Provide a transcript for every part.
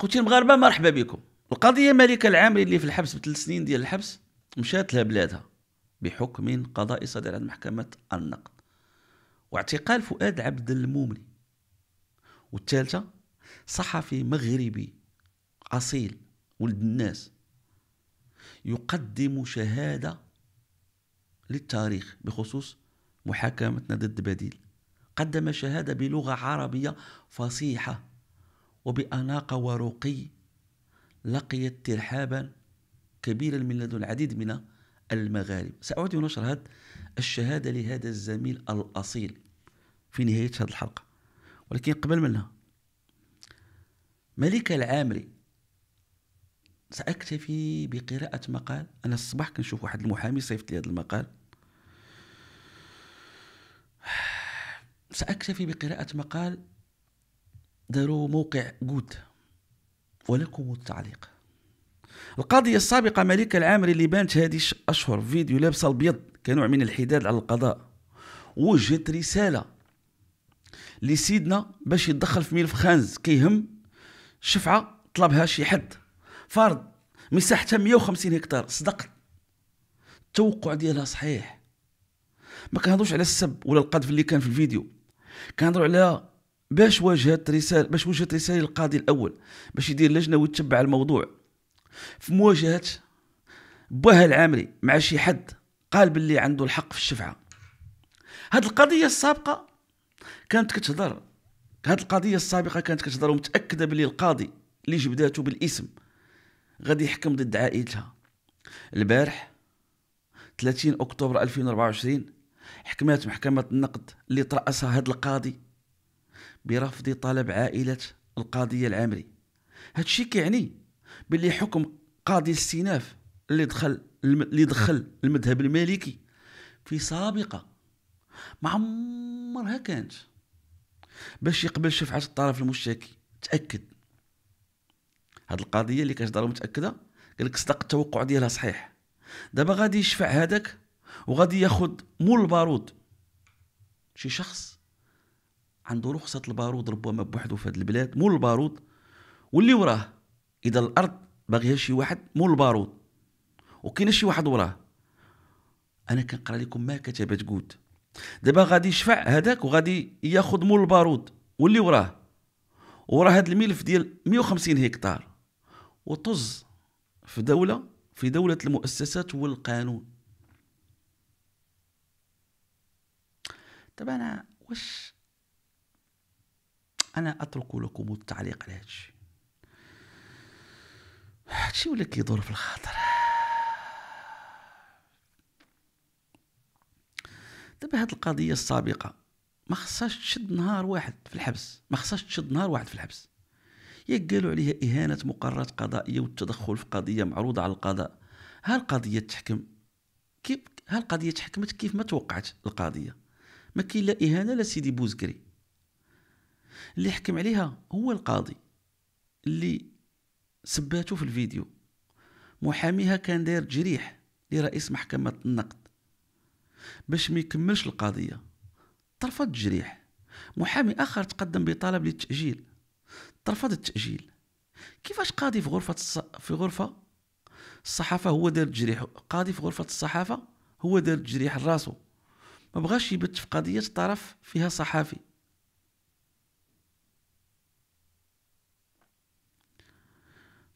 خوتي المغاربه مرحبا بكم القضيه ملك العامري اللي في الحبس بثلاث سنين ديال الحبس مشات لها بلادها بحكم قضاء صادر عن محكمه النقد واعتقال فؤاد عبد المومني والثالثه صحفي مغربي اصيل ولد الناس يقدم شهاده للتاريخ بخصوص محاكمتنا ضد بديل قدم شهاده بلغه عربيه فصيحه وبأناقة ورقي لقيت ترحابا كبيرا من لدن العديد من المغارب سأعود نشر هذه الشهادة لهذا الزميل الأصيل في نهاية هذه الحلقة ولكن قبل منها ملك العامري سأكتفي بقراءة مقال أنا الصباح كنشوف واحد المحامي صيفط لي هذا المقال سأكتفي بقراءة مقال داروا موقع جوت ولكم التعليق القاضية السابقة مليكة العامري اللي بانت هذه أشهر فيديو لابسة البيض كنوع من الحداد على القضاء وجهت رسالة لسيدنا باش يتدخل في ملف خانز كيهم شفعة طلبها شي حد فرض مساحتها 150 هكتار صدقت التوقع ديالها صحيح ما كنهضروش على السب ولا القذف اللي كان في الفيديو كنهضروا على باش واجهت رسالة باش وجهت رسالة للقاضي الأول باش يدير لجنة ويتبع الموضوع في مواجهة بوها العامري مع شي حد قال باللي عنده الحق في الشفعة هاد القضية السابقة كانت كتهضر هاد القضية السابقة كانت كتهضر ومتأكدة باللي القاضي اللي جبداتو بالاسم غادي يحكم ضد عائلتها البارح 30 أكتوبر 2024 حكمات محكمة النقد اللي ترأسها هاد القاضي برفض طلب عائلة القاضية العامري هادشي كيعني باللي حكم قاضي الاستئناف اللي دخل اللي دخل المذهب المالكي في سابقة ما عمرها كانت باش يقبل شفعة الطرف المشتكي تأكد هاد القضية اللي كتهضر متأكدة قالك صدق التوقع ديالها صحيح دابا غادي يشفع هذاك وغادي ياخد مول البارود شي شخص عنده رخصة البارود ربما بوحدو في هذه البلاد مول البارود واللي وراه إذا الأرض باغيها شي واحد مول البارود وكاين شي واحد وراه أنا كنقرا لكم ما كتبت قوت دابا غادي يشفع هذاك وغادي ياخذ مول البارود واللي وراه وراه هذا الملف ديال 150 هكتار وطز في دولة في دولة المؤسسات والقانون طبعا واش انا اترك لكم التعليق على هذا الشيء ولا كيدور في الخاطر دابا طيب، هاد القضيه السابقه ما خصهاش تشد نهار واحد في الحبس ما خصهاش تشد نهار واحد في الحبس ياك قالوا عليها اهانه مقررات قضائيه والتدخل في قضيه معروضه على القضاء ها القضيه تحكم كيف ها القضيه تحكمت كيف ما توقعت القضيه ما كاين لا اهانه لا سيدي بوزكري اللي حكم عليها هو القاضي اللي سباتو في الفيديو محاميها كان داير جريح لرئيس محكمة النقد باش ما يكملش القضية ترفض الجريح محامي آخر تقدم بطلب للتأجيل ترفض التأجيل كيفاش قاضي في غرفة الص... في غرفة الصحافة هو دار الجريح قاضي في غرفة الصحافة هو دار الجريح لراسو ما بغاش يبت في قضية طرف فيها صحافي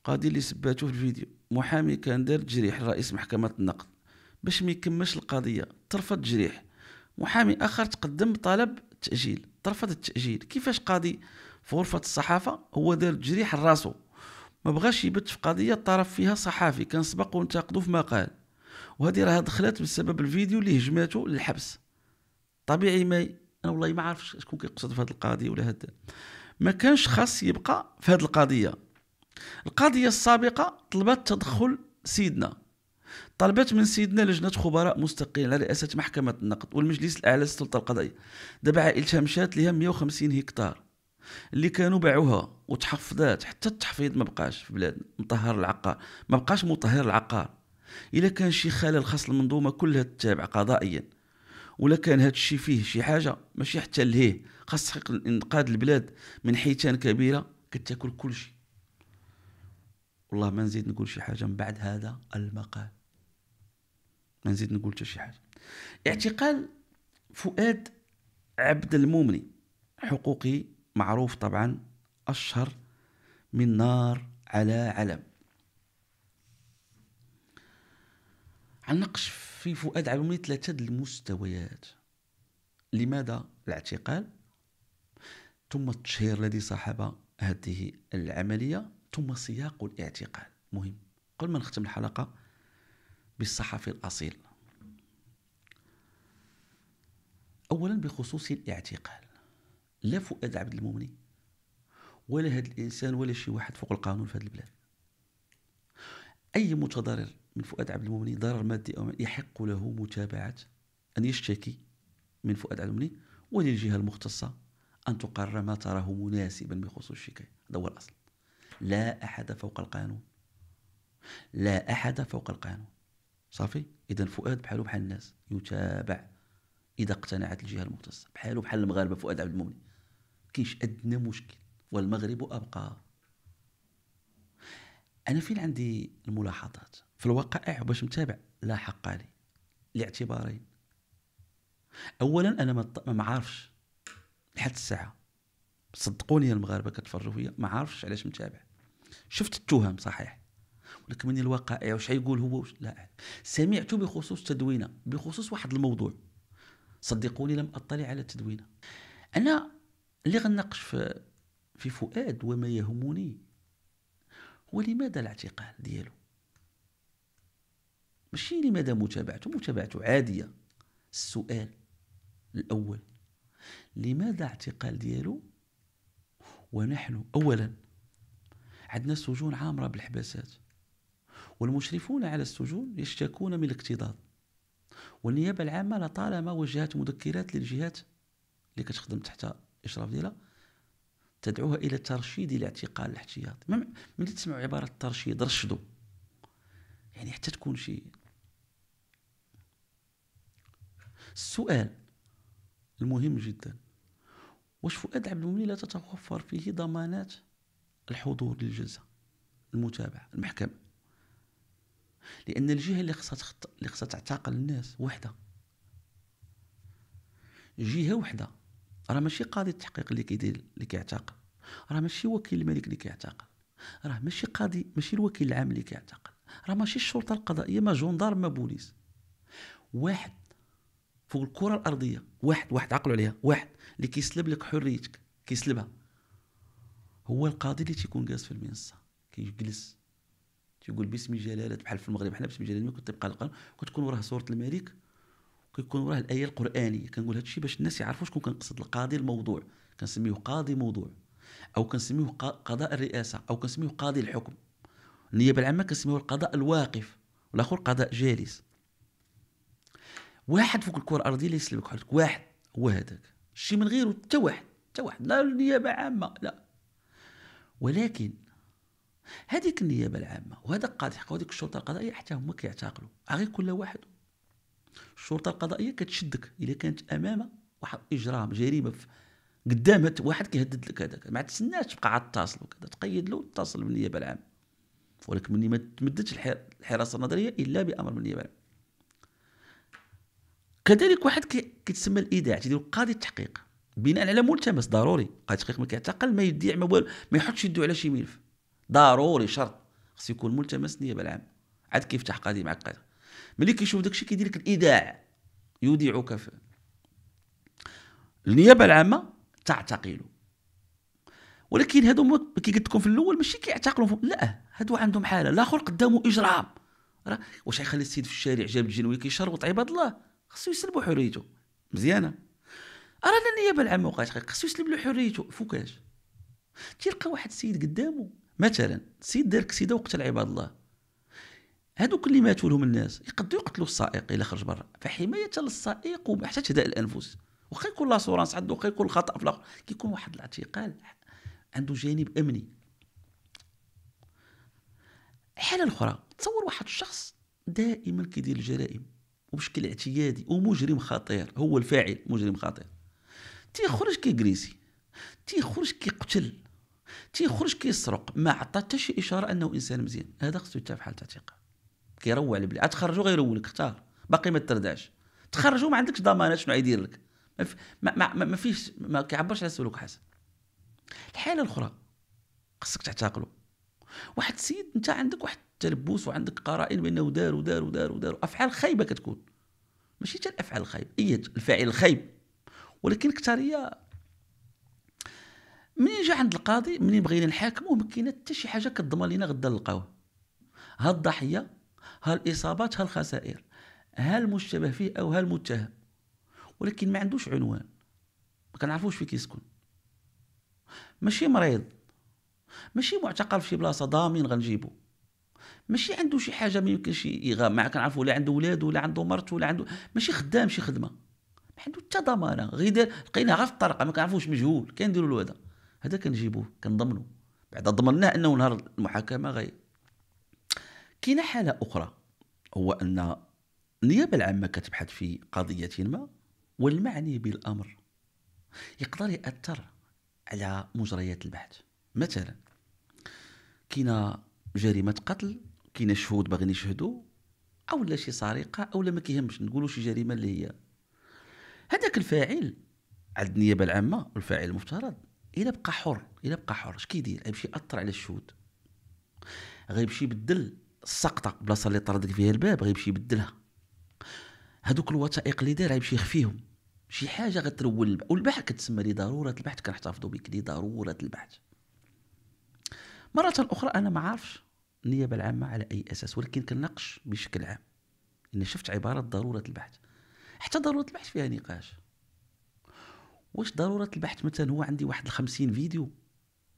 قاضي اللي سباتو في الفيديو محامي كان دار تجريح لرئيس محكمة النقد باش ما يكملش القضية ترفض تجريح محامي آخر تقدم طلب تأجيل ترفض التأجيل كيفاش قاضي في غرفة الصحافة هو دار تجريح لراسو ما بغاش يبت في قضية طرف فيها صحافي كان سبق وانتقدو في مقال وهذه راه دخلت بسبب الفيديو اللي هجماتو للحبس طبيعي ما انا والله ما عارف شكون كيقصد في هذه القضيه ولا هذا ما كانش خاص يبقى في هذه القضيه القضية السابقة طلبت تدخل سيدنا طلبت من سيدنا لجنة خبراء مستقلين على رئاسة محكمة النقد والمجلس الأعلى للسلطة القضائية دابا عائلتها مشات ليها 150 هكتار اللي كانوا باعوها وتحفظات حتى التحفيظ ما بقاش في بلادنا مطهر العقار ما بقاش مطهر العقار الا كان شي خلل خاص المنظومه كلها تتابع قضائيا ولا كان هاد الشيء فيه شي حاجه ماشي حتى لهيه خاص تحقيق انقاذ البلاد من حيتان كبيره كتاكل كل شيء والله ما نزيد نقول شي حاجه من بعد هذا المقال ما نزيد نقول حتى شي حاجه اعتقال فؤاد عبد المومني حقوقي معروف طبعا اشهر من نار على علم عنقش في فؤاد عبد المومني ثلاثه المستويات لماذا الاعتقال ثم التشهير الذي صاحب هذه العمليه ثم سياق الاعتقال مهم قبل ما نختم الحلقة بالصحفي الأصيل أولا بخصوص الاعتقال لا فؤاد عبد المؤمن ولا هذا الإنسان ولا شي واحد فوق القانون في هذه البلاد أي متضرر من فؤاد عبد المؤمن ضرر مادي أو يحق له متابعة أن يشتكي من فؤاد عبد المؤمن وللجهة المختصة أن تقرر ما تراه مناسبا بخصوص الشكاية هذا هو الأصل لا أحد فوق القانون لا أحد فوق القانون صافي إذا فؤاد بحاله بحال الناس يتابع إذا اقتنعت الجهة المختصة بحاله بحال المغاربة فؤاد عبد المؤمن كيش أدنى مشكل والمغرب أبقى أنا فين عندي الملاحظات في الواقع أيوة، باش نتابع لا حق لي لاعتبارين أولا أنا ما عارفش لحد الساعة صدقوني يا المغاربه كتفرجوا فيا ما عارفش علاش متابع شفت التهم صحيح ولكن من الواقع واش يقول هو وش لا سمعت بخصوص تدوينه بخصوص واحد الموضوع صدقوني لم اطلع على التدوينه انا اللي غنناقش في في فؤاد وما يهمني هو لماذا الاعتقال ديالو ماشي لماذا متابعته متابعته عاديه السؤال الاول لماذا اعتقال ديالو ونحن أولا عندنا السجون عامرة بالحباسات والمشرفون على السجون يشتكون من الاكتظاظ والنيابة العامة لطالما وجهت مذكرات للجهات اللي كتخدم تحت إشراف ديالها تدعوها إلى ترشيد الاعتقال الاحتياط من تسمعوا عبارة ترشيد رشدوا يعني حتى تكون شي السؤال المهم جدا واش فؤاد عبد المؤمن لا تتوفر فيه ضمانات الحضور للجلسه المتابعه المحكمه لان الجهه اللي خصها تخط... اللي خصها تعتقل الناس وحده جهه وحده راه ماشي قاضي التحقيق اللي كيدير اللي كيعتقل راه ماشي وكيل الملك اللي كيعتقل راه ماشي قاضي ماشي الوكيل العام اللي كيعتقل راه ماشي الشرطه القضائيه ما جوندار ما بوليس واحد فوق الكره الارضيه واحد واحد عقلوا عليها واحد اللي كيسلب لك حريتك كيسلبها هو القاضي اللي تيكون جالس في المنصه كيجلس تيقول باسم جلاله بحال في المغرب حنا باسم جلاله كنت تبقى القانون كتكون وراه سوره الملك كيكون وراه الايه القرانيه كنقول هادشي باش الناس يعرفوا شكون كنقصد القاضي الموضوع كنسميه قاضي موضوع او كنسميه قضاء الرئاسه او كنسميه قاضي الحكم النيابه العامه كنسميه القضاء الواقف والاخر قضاء جالس واحد فوق الكره الارضيه اللي يسلبك حريتك واحد هو هذاك شي من غيره حتى واحد حتى واحد لا النيابه عامه لا ولكن هذيك النيابه العامه وهذا القاضي وهذيك الشرطه القضائيه حتى هما كيعتقلوا غير كل واحد الشرطه القضائيه كتشدك الا كانت امام واحد اجرام جريمه قدامك واحد كيهدد لك هذاك ما تسناش تبقى عاد تتصل وكذا تقيد له وتتصل بالنيابه العامه ولكن ملي ما تمدتش الحراسه النظريه الا بامر من النيابه العامه كذلك واحد كيتسمى الايداع تيدير قاضي التحقيق بناء على ملتمس ضروري قاضي التحقيق ما كيعتقل ما يديع ما والو ما يحطش يدو على شي ملف ضروري شرط خص يكون ملتمس النيابه العامه عاد كيفتح قاضي مع القاضي ملي كيشوف داكشي كيدير لك الايداع يودعك في النيابه العامه تعتقله ولكن هادو كي قلت لكم في الاول ماشي كيعتقلوا لا هادو عندهم حاله الاخر قدامه اجرام راه واش غيخلي السيد في الشارع جاب الجنوي كيشرط عباد الله خصو يسلبو حريته مزيانه لا النيابه العامه وقعت خصو يسلب له حريته فوكاش تيلقى واحد السيد قدامه مثلا سيد دار كسيده وقتل عباد الله هذوك اللي ماتوا لهم الناس يقدروا يقتلوا السائق الا خرج برا فحمايه للسائق وحتى تهدئ الانفس واخا يكون لاسورانس عنده واخا يكون الخطا في الاخر كيكون واحد الاعتقال عنده جانب امني الحاله الاخرى تصور واحد الشخص دائما كيدير الجرائم وبشكل اعتيادي ومجرم خطير هو الفاعل مجرم خطير تيخرج كيجريسي تيخرج كيقتل تيخرج كيسرق ما عطى حتى شي اشاره انه انسان مزيان هذا خصو يتابع حال تعتيق كيروع البلاد تخرجوا غيرولك اختار باقي ما ترداش تخرجوا ما عندكش ضمانات شنو غيدير لك ما, ما, ما, ما فيش ما كيعبرش على سلوك حسن الحاله الاخرى خصك تعتقلو واحد السيد انت عندك واحد تلبوس وعندك قرائن بانه دار ودار ودار ودار افعال خايبه كتكون ماشي حتى الافعال الخايب اي الفاعل الخايب ولكن هي منين جا عند القاضي منين بغينا نحاكمو ما كاين حتى شي حاجه كتضمن لينا غدا نلقاوها ها الضحيه ها الاصابات ها الخسائر ها المشتبه فيه او ها المتهم ولكن ما عندوش عنوان ما كنعرفوش فين كيسكن ماشي مريض ماشي معتقل في شي بلاصه ضامن غنجيبو ماشي عنده شي حاجه ما يمكنش يغام ما كنعرفو ولا عنده ولاد ولا عنده مرت ولا عنده ماشي خدام شي خدمه ما عنده حتى ضمانه غير لقيناه غير في الطرقه ما كنعرفوش مجهول كنديروا له هذا هذا كنجيبوه كنضمنو بعد ضمناه انه نهار المحاكمه غي كاين حاله اخرى هو ان النيابه العامه كتبحث في قضيه ما والمعني بالامر يقدر ياثر على مجريات البحث مثلا كاينه جريمه قتل كاين شهود باغيين يشهدوا او لا شي سرقه او لا ما كيهمش نقولوا شي جريمه اللي هي هذاك الفاعل عند النيابه العامه والفاعل المفترض الا بقى حر الا بقى حر اش كيدير غيمشي ياثر على الشهود غيمشي يبدل السقطه البلاصه اللي طردك فيها الباب غيمشي يبدلها هذوك الوثائق اللي دار غيمشي يخفيهم شي حاجه غترول والبحث كتسمى لي ضروره البحث كنحتفظوا بك لضروره البحث مره اخرى انا ما عارفش النيابه العامه على اي اساس ولكن كنناقش بشكل عام ان شفت عباره ضروره البحث حتى ضروره البحث فيها نقاش واش ضروره البحث مثلا هو عندي واحد 50 فيديو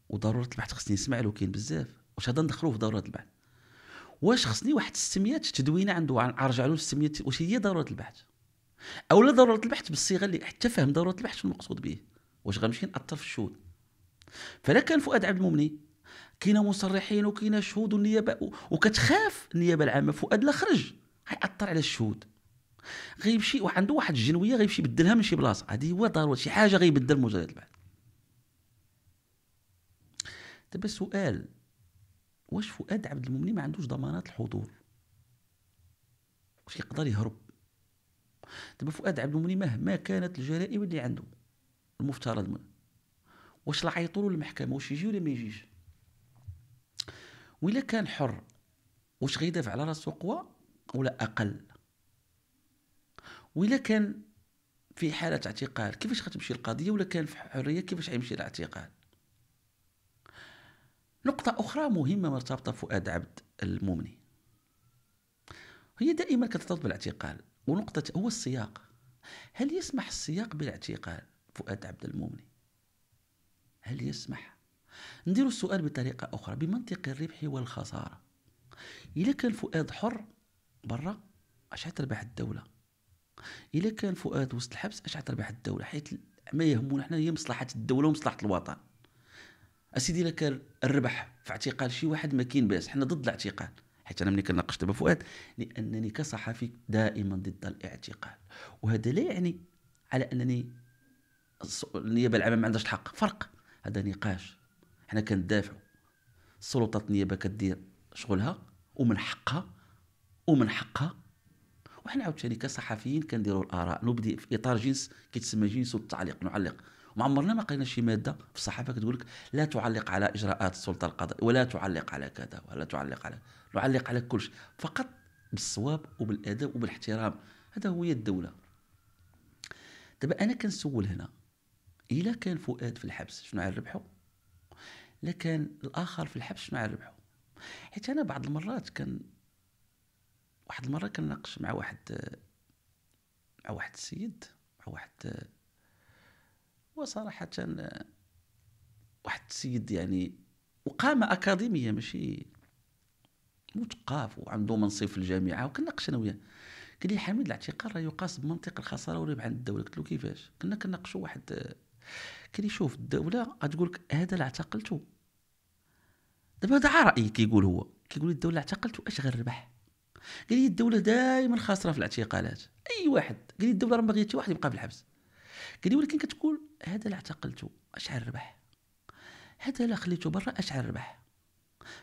وضروره البحث خصني نسمع له كاين بزاف واش هذا ندخلوه في ضروره البحث واش خصني واحد 600 تدوينه عنده ارجع له 600 واش هي ضروره البحث او لا ضروره البحث بالصيغه اللي حتى فهم ضروره البحث شنو المقصود به واش غنمشي ناثر في الشؤون فلا كان فؤاد عبد المؤمني كاين مصرحين وكاين شهود والنيابه وكتخاف النيابه العامه فؤاد لا خرج غيأثر على الشهود غيمشي وعنده واحد الجنويه غيمشي يبدلها من شي بلاصه هذه هو ضروري شي حاجه غيبدل مجرد البحث دابا السؤال واش فؤاد عبد الممني ما عندوش ضمانات الحضور واش يقدر يهرب دابا فؤاد عبد الممني مهما كانت الجرائم اللي عنده المفترض منه واش راح يطولوا المحكمه واش يجي ولا ما يجيش وإلا كان حر واش غيدافع على راسو قوى ولا أقل وإلا كان في حالة اعتقال كيفاش غتمشي القضية ولا كان في حرية كيفاش غيمشي الاعتقال نقطة أخرى مهمة مرتبطة فؤاد عبد المؤمني هي دائما كترتبط بالاعتقال ونقطة هو السياق هل يسمح السياق بالاعتقال فؤاد عبد المؤمن هل يسمح نديروا السؤال بطريقه اخرى بمنطق الربح والخساره الا كان فؤاد حر برا اش حتربح الدوله الا كان فؤاد وسط الحبس اش حتربح الدوله حيت ما يهمنا حنا هي مصلحه الدوله ومصلحه الوطن اسيدي الا كان الربح في اعتقال شي واحد ما كاين باس حنا ضد الاعتقال حيت انا ملي كنناقش دابا فؤاد لانني كصحفي دائما ضد الاعتقال وهذا لا يعني على انني النيابه العامه ما عندهاش الحق فرق هذا نقاش حنا كندافعوا السلطات النيابه كدير شغلها ومن حقها ومن حقها وحنا عاوتاني كصحفيين كنديروا الاراء نبدي في اطار جنس كيتسمى جنس التعليق نعلق ما عمرنا ما قرينا شي ماده في الصحافه كتقول لك لا تعلق على اجراءات السلطه القضائيه ولا تعلق على كذا ولا تعلق على نعلق على كل شيء فقط بالصواب وبالادب وبالاحترام هذا هو الدوله دابا انا كنسول هنا الا كان فؤاد في الحبس شنو عاد ربحه لكن الاخر في الحبس شنو ربحه حيت انا بعض المرات كان واحد المره كنناقش مع واحد مع واحد السيد مع واحد وصراحه واحد السيد يعني وقام اكاديميه ماشي مثقف وعنده منصب في الجامعه وكناقش انا وياه قال لي حميد الاعتقال راه يقاس بمنطق الخساره والربح عند الدوله قلت له كيفاش كنا كناقشوا واحد قال لي شوف الدوله غتقول لك هذا اللي اعتقلته دابا هذا رايي كيقول هو كيقول لي الدوله اعتقلت واش ربح قال لي الدوله دائما خاسره في الاعتقالات اي واحد قال لي الدوله راه باغيه حتى واحد يبقى في الحبس قال لي ولكن كتقول هذا اللي اعتقلته اش ربح هذا اللي خليته برا اش ربح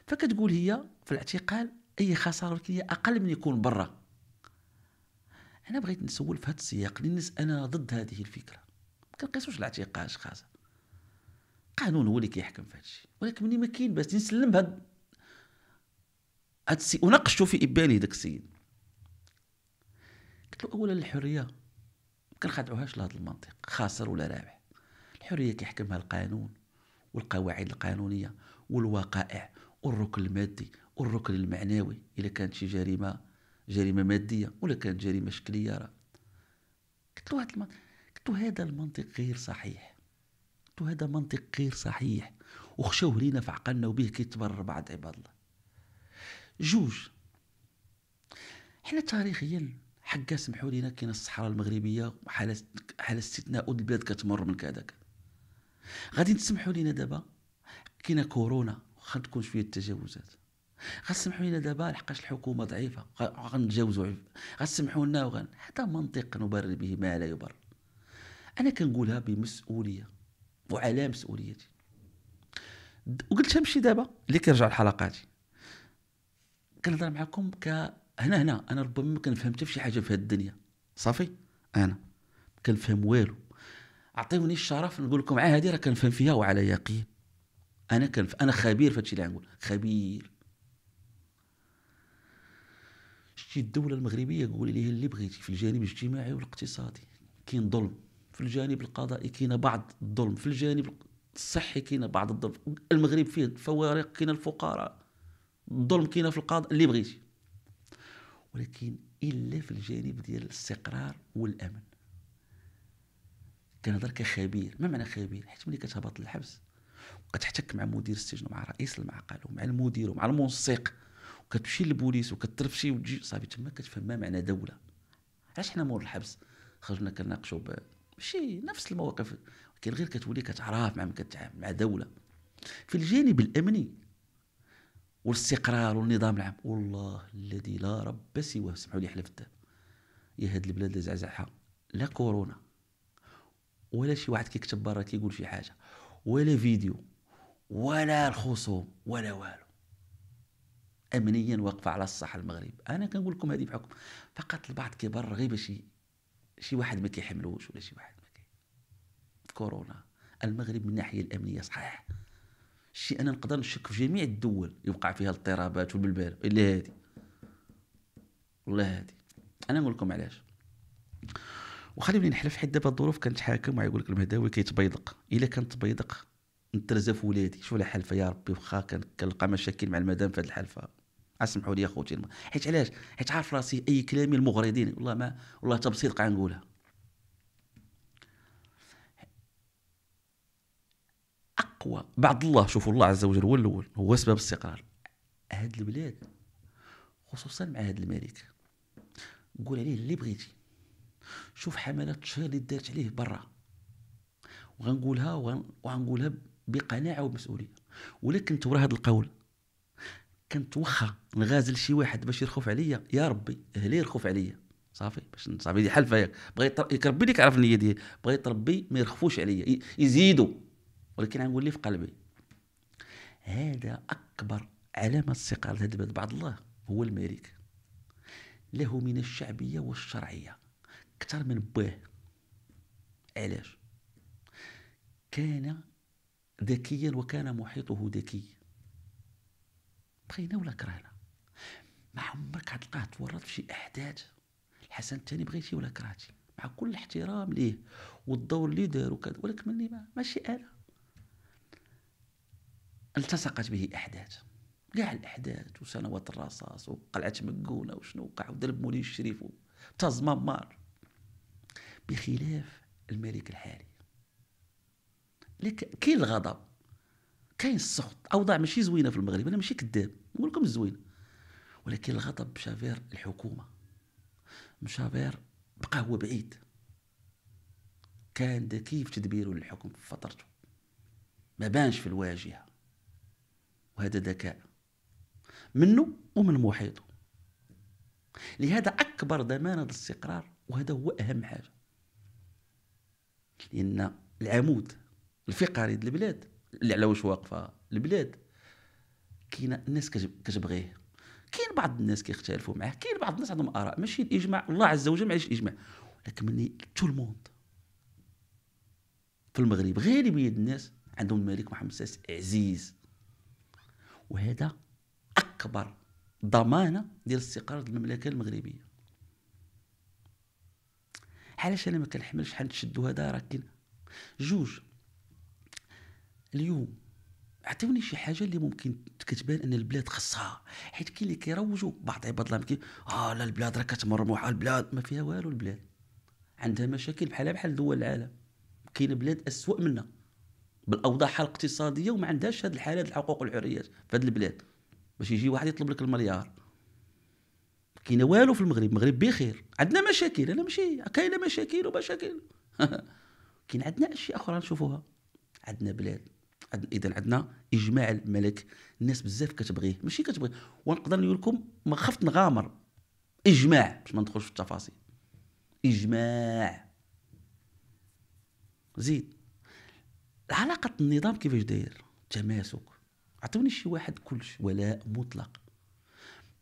فكتقول هي في الاعتقال اي خساره ولكن هي اقل من يكون برا انا بغيت نسول في هذا السياق للناس انا ضد هذه الفكره ما كنقيسوش الاعتقال خاسر القانون هو اللي كيحكم في هذا ولكن ملي ما كاين باش نسلم هاد هاد السي وناقشته في اباني داك السيد قلت له اولا الحريه ما كنخدعوهاش لهذا المنطق خاسر ولا رابح الحريه كيحكمها القانون والقواعد القانونيه والوقائع والركن المادي والركن المعنوي الا كانت شي جريمه جريمه ماديه ولا كانت جريمه شكليه راه قلت له هذا المنطق قلت له هذا المنطق غير صحيح قلت هذا منطق غير صحيح وخشوه لينا في عقلنا وبيه كيتبرر بعض عباد الله جوج حنا تاريخيا حقا سمحوا لينا كاين الصحراء المغربيه حاله حاله استثناء البلاد كتمر من كذاك غادي تسمحوا لينا دابا كاين كورونا وخا تكون شويه التجاوزات غتسمحوا لنا دابا لحقاش الحكومه ضعيفه غنتجاوزوا غتسمحوا لنا وغن هذا منطق نبرر به ما لا يبرر انا كنقولها بمسؤوليه وعلى مسؤوليتي وقلتها ماشي دابا اللي كيرجع لحلقاتي كنهضر معكم ك هنا هنا انا ربما ما كنفهم حتى شي حاجه في هذه الدنيا صافي انا ما كنفهم والو اعطيوني الشرف نقول لكم عا هذه راه كنفهم فيها وعلى يقين انا كنف... انا خبير في هادشي اللي نقول خبير شتي الدوله المغربيه قولي لي اللي بغيتي في الجانب الاجتماعي والاقتصادي كاين ظلم في الجانب القضائي كاين بعض الظلم في الجانب الصحي كاين بعض الظلم المغرب فيه فوارق كاين الفقراء الظلم كاين في القضاء اللي بغيتي ولكن الا في الجانب ديال الاستقرار والامن كنهضر كخبير ما معنى خبير حيت ملي كتهبط للحبس وكتحتك مع مدير السجن ومع رئيس المعقل ومع المدير ومع المنسق وكتمشي للبوليس وكترفشي وتجي صافي تما كتفهم ما معنى دوله علاش حنا مور الحبس خرجنا كناقشوا ماشي نفس المواقف ولكن غير كتولي كتعرف مع من كتعامل مع دوله في الجانب الامني والاستقرار والنظام العام والله الذي لا رب سواه سمحوا لي حلفت يا هاد البلاد اللي زعزعها لا كورونا ولا شي واحد كيكتب برا كيقول شي حاجه ولا فيديو ولا الخصوم ولا والو امنيا واقفه على الصحه المغرب انا كنقول لكم هذه بحكم فقط البعض كيبر غير باش شي واحد ما كيحملوش ولا شي واحد ما كي كورونا المغرب من الناحيه الامنيه صحيح شي انا نقدر نشك في جميع الدول يوقع فيها الاضطرابات والبلبال الا هادي والله هادي انا نقول لكم علاش وخليني نحلف حيت دابا الظروف كانت حاكم ويقول لك المهداوي كيتبيضق الا كان تبيضق نترزف ولادي شوف الحلفه يا ربي واخا كنلقى مشاكل مع المدام في هذه الحلفه اسمحوا لي اخوتي حيت علاش حيت عارف راسي اي كلامي المغرضين والله ما والله تبسيط قاع نقولها اقوى بعد الله شوفوا الله عز وجل هو الاول هو سبب الاستقرار هاد البلاد خصوصا مع هاد الملك قول عليه اللي بغيتي شوف حملات الشهر اللي دارت عليه برا وغنقولها وغنقولها بقناعه وبمسؤوليه ولكن كنت هذا القول كنت واخا نغازل شي واحد باش يرخف عليا يا ربي اهلي يرخف عليا صافي باش صافي دي حلفه ياك بغيت ربي اللي كيعرف النيه ديالي بغيت ربي ما يرخفوش عليا يزيدوا ولكن غنقول لي في قلبي هذا اكبر علامه استقاله هذا البلد بعد الله هو الملك له من الشعبيه والشرعيه اكثر من باه علاش كان ذكيا وكان محيطه ذكي بغينا ولا كرهنا ما عمرك غتلقاه تورط في شي احداث الحسن الثاني بغيتي ولا كرهتي مع كل الاحترام ليه والدور اللي دار وكذا ولكن مني ما ماشي انا التصقت به احداث كاع الاحداث وسنوات الرصاص وقلعه مكونا وشنو وقع ودرب مولي الشريف تا بخلاف الملك الحالي لك كاين الغضب كاين السخط اوضاع ماشي زوينه في المغرب انا ماشي كذاب نقول لكم الزوين ولكن الغضب مشافير الحكومه مشافير بقى هو بعيد كان ذكي في تدبيره للحكم في فترته ما بانش في الواجهه وهذا ذكاء منه ومن محيطه لهذا اكبر ضمانه للاستقرار وهذا هو اهم حاجه لان العمود الفقري للبلاد اللي على واش واقفه البلاد كاينه الناس كتبغيه كاين بعض الناس كيختلفوا معاه كاين بعض الناس عندهم اراء ماشي الاجماع الله عز وجل معليش الاجماع ولكن مني تو الموند في المغرب غالبيه الناس عندهم الملك محمد السادس عزيز وهذا اكبر ضمانه ديال استقرار المملكه المغربيه علاش انا ما كنحملش شحال تشدوا هذا راه كاين جوج اليوم عطيوني شي حاجه اللي ممكن كتبان ان البلاد خصها حيت كاين اللي كيروجوا بعض عباد الله كي اه لا البلاد راه كتمرموحه البلاد ما فيها والو البلاد عندها مشاكل بحالها بحال دول العالم كاين بلاد اسوء منا بالاوضاع الاقتصاديه وما عندهاش هاد الحالات الحقوق والحريات في هاد البلاد باش يجي واحد يطلب لك المليار كاينه والو في المغرب المغرب بخير عندنا مشاكل انا ماشي كاينه مشاكل ومشاكل كاين عندنا اشياء اخرى نشوفوها عندنا بلاد اذا عندنا اجماع الملك الناس بزاف كتبغيه ماشي كتبغيه ونقدر نقول لكم ما خفت نغامر اجماع باش ما ندخلش في التفاصيل اجماع زيد علاقة النظام كيفاش داير تماسك عطوني شي واحد كلش ولاء مطلق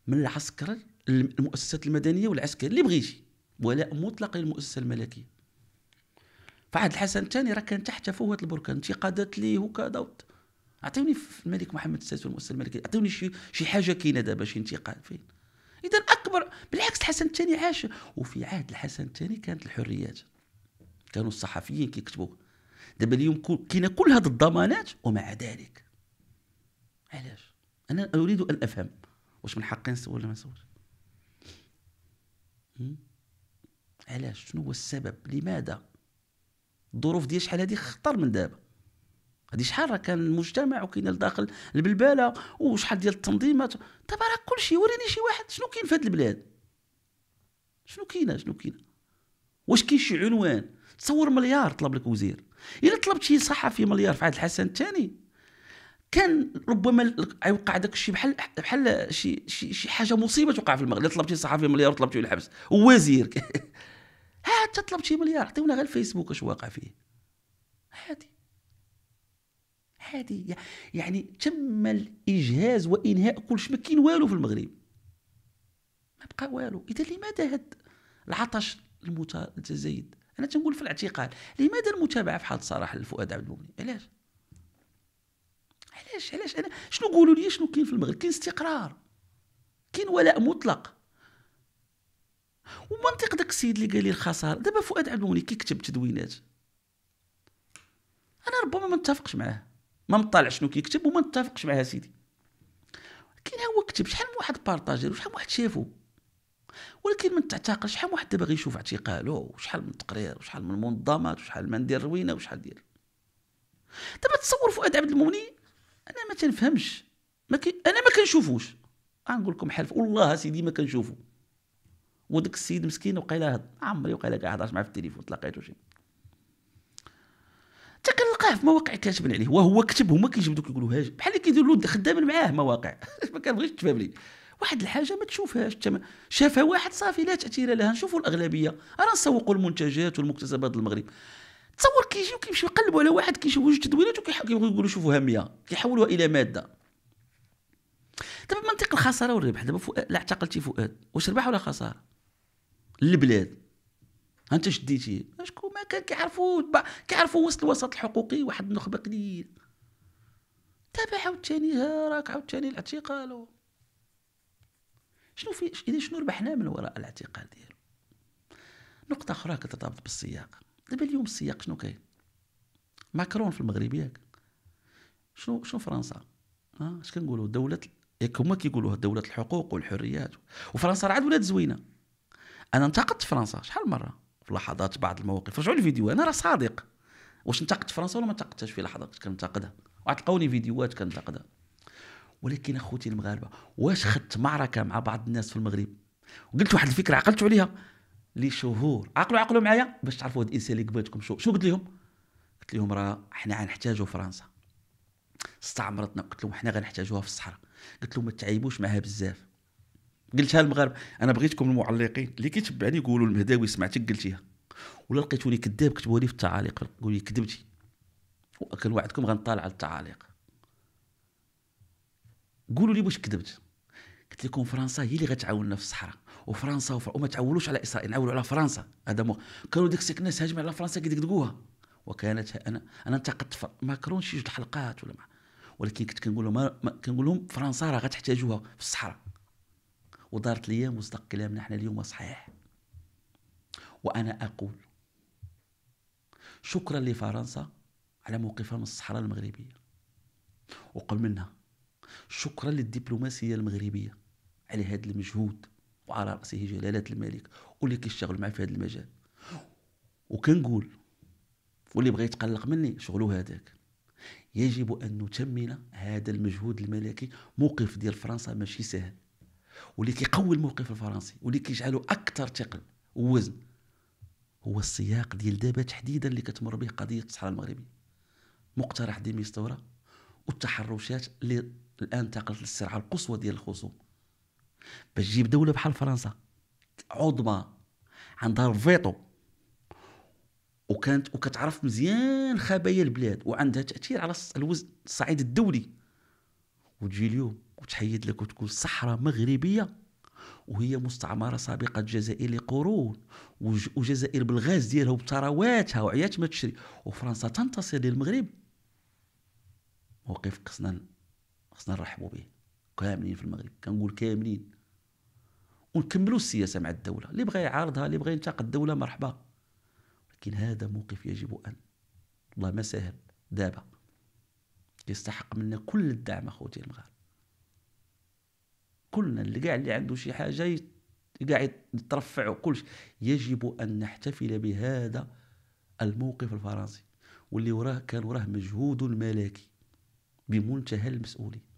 من العسكر المؤسسات المدنية والعسكري اللي بغيتي ولاء مطلق للمؤسسة الملكية فعهد الحسن الثاني راه كان تحت فوهه البركان انتقادات ليه وكذا اعطيوني في الملك محمد السادس والمؤسسه الملكيه اعطيوني شي شي حاجه كاينه دابا شي انتقاد فين اذا اكبر بالعكس الحسن الثاني عاش وفي عهد الحسن الثاني كانت الحريات كانوا الصحفيين كيكتبوا دابا اليوم كاينه كل هذه الضمانات ومع ذلك علاش انا اريد ان افهم واش من حقي نسول ولا ما نسولش علاش شنو هو السبب لماذا الظروف ديال شحال هذه خطر من دابا هذه شحال راه كان المجتمع وكاين لداخل البلباله وشحال ديال التنظيمات دابا راه كلشي وريني شي واحد شنو كاين في هذه البلاد شنو كاينه شنو كاينه واش كاين شي عنوان تصور مليار طلب لك وزير الا طلبت شي صحفي مليار في عهد الحسن الثاني كان ربما يوقع داك الشيء بحال بحال شي شي شي حاجه مصيبه توقع في المغرب طلبتي صحفي مليار وطلبتي الحبس ووزير هات تطلب شي مليار عطيونا غير الفيسبوك اش واقع فيه عادي عادي يعني تم الاجهاز وانهاء كل ما كاين والو في المغرب ما بقى والو اذا لماذا هاد العطش المتزايد انا تنقول في الاعتقال لماذا المتابعه في حال صراحه الفؤاد عبد المؤمن علاش علاش علاش انا شنو قولوا لي شنو كاين في المغرب كاين استقرار كاين ولاء مطلق ومنطق داك السيد اللي قال لي الخساره دابا فؤاد عبد المغني كيكتب تدوينات انا ربما ما نتفقش معاه ما مطالع شنو كيكتب وما نتفقش معاه سيدي كاين هو كتب شحال من واحد بارطاجي شحال من واحد شافو ولكن من تعتقل شحال من واحد دابا غيشوف اعتقاله وشحال من تقرير وشحال من منظمات وشحال من ندير روينه وشحال ديال دابا تصور فؤاد عبد المغني انا ما تنفهمش ما كي... انا ما كنشوفوش غنقول لكم حلف والله سيدي ما كنشوفو وداك السيد مسكين وقيله عمري وقيله كاع هضرت معاه في التليفون تلاقيته شي حتى كنلقاه في مواقع كاتبين عليه وهو كتب هما كيجبدوك يقولوا هاج بحال اللي كيديروا له خدامين معاه مواقع ما كنبغيش تفهم لي واحد الحاجه ما تشوفهاش تما شافها واحد صافي لا تاثير لها نشوفوا الاغلبيه راه نسوقوا المنتجات والمكتسبات المغرب تصور كيجيو كيمشيو يقلبوا على واحد كيشوفوا جوج تدوينات وكيقولوا شوفوا شوفوها 100 كيحولوها الى ماده دابا منطق الخساره والربح دابا فؤاد لا اعتقلتي فؤاد واش ربح ولا خساره للبلاد انت شديتي شكون ما كان كيعرفوا كيعرفوا وسط الوسط الحقوقي واحد النخبه قليل تابع عاوتاني راك عاوتاني الاعتقال شنو في اذا شنو ربحنا من وراء الاعتقال ديالو نقطه اخرى كترتبط بالسياق دابا اليوم السياق شنو كاين ماكرون في المغرب ياك شنو شنو فرنسا اش كنقولوا دوله ياك هما كيقولوها دوله الحقوق والحريات وفرنسا راه عاد ولات زوينه انا انتقدت فرنسا شحال مره في لحظات بعض المواقف رجعوا الفيديو انا راه صادق واش انتقدت فرنسا ولا ما انتقدتهاش في لحظات كنت كنتقدها وعتلقوني فيديوهات كنتقدها ولكن اخوتي المغاربه واش خدت معركه مع بعض الناس في المغرب وقلت واحد الفكره عقلت عليها لشهور عقلوا عقلوا معايا باش تعرفوا هاد الانسان اللي قبلتكم شو شو قلت لهم قلت لهم راه حنا غنحتاجوا فرنسا استعمرتنا قلت لهم حنا غنحتاجوها في الصحراء قلت لهم ما تعيبوش معها بزاف قلتها المغاربه انا بغيتكم المعلقين اللي كيتبعني يقولوا المهداوي سمعتك قلتيها ولا لقيتوني كذاب كتبوا لي في التعاليق قولوا لي كذبتي وكنوعدكم غنطالع على التعاليق قولوا لي واش كذبت قلت لكم فرنسا هي اللي غتعاوننا في الصحراء وفرنسا وفر... وما تعولوش على اسرائيل نعولوا على فرنسا هذا مو كانوا ديك السيك الناس هاجمين على فرنسا كيدقدقوها وكانت انا انا انتقدت ماكرون شي جوج الحلقات ولا ما ولكن كنت كنقول لهم ما... كنقول لهم فرنسا راه غتحتاجوها في الصحراء ودارت الايام وصدق كلامنا احنا اليوم صحيح وانا اقول شكرا لفرنسا على موقفها من الصحراء المغربيه وقل منها شكرا للدبلوماسيه المغربيه على هذا المجهود وعلى راسه جلاله الملك واللي كيشتغل معاه في هذا المجال وكنقول واللي بغى يتقلق مني شغلو هذاك يجب ان نثمن هذا المجهود الملكي موقف ديال فرنسا ماشي سهل واللي كيقوي الموقف الفرنسي واللي كيجعله اكثر ثقل ووزن هو السياق ديال دابا تحديدا اللي كتمر به قضيه الصحراء المغربيه مقترح ديميستورا والتحرشات اللي الان انتقلت للسرعه القصوى ديال الخصوم باش تجيب دوله بحال فرنسا عظمى عندها الفيتو وكانت وكتعرف مزيان خبايا البلاد وعندها تاثير على الوزن الصعيد الدولي وتجي اليوم وتحيد لك وتقول صحراء مغربيه وهي مستعمره سابقه الجزائر لقرون وجزائر بالغاز ديالها وبثرواتها وعيات ما تشري وفرنسا تنتصر للمغرب موقف خصنا خصنا نرحبوا به كاملين في المغرب كنقول كاملين ونكملوا السياسه مع الدوله اللي بغى يعارضها اللي بغى ينتقد الدوله مرحبا لكن هذا موقف يجب ان والله ما سهل دابا يستحق منا كل الدعم اخوتي المغاربه كلنا اللي قاعد اللي عنده شي حاجه قاعد يترفع وكلش يجب ان نحتفل بهذا الموقف الفرنسي واللي وراه كان وراه مجهود ملكي بمنتهى المسؤوليه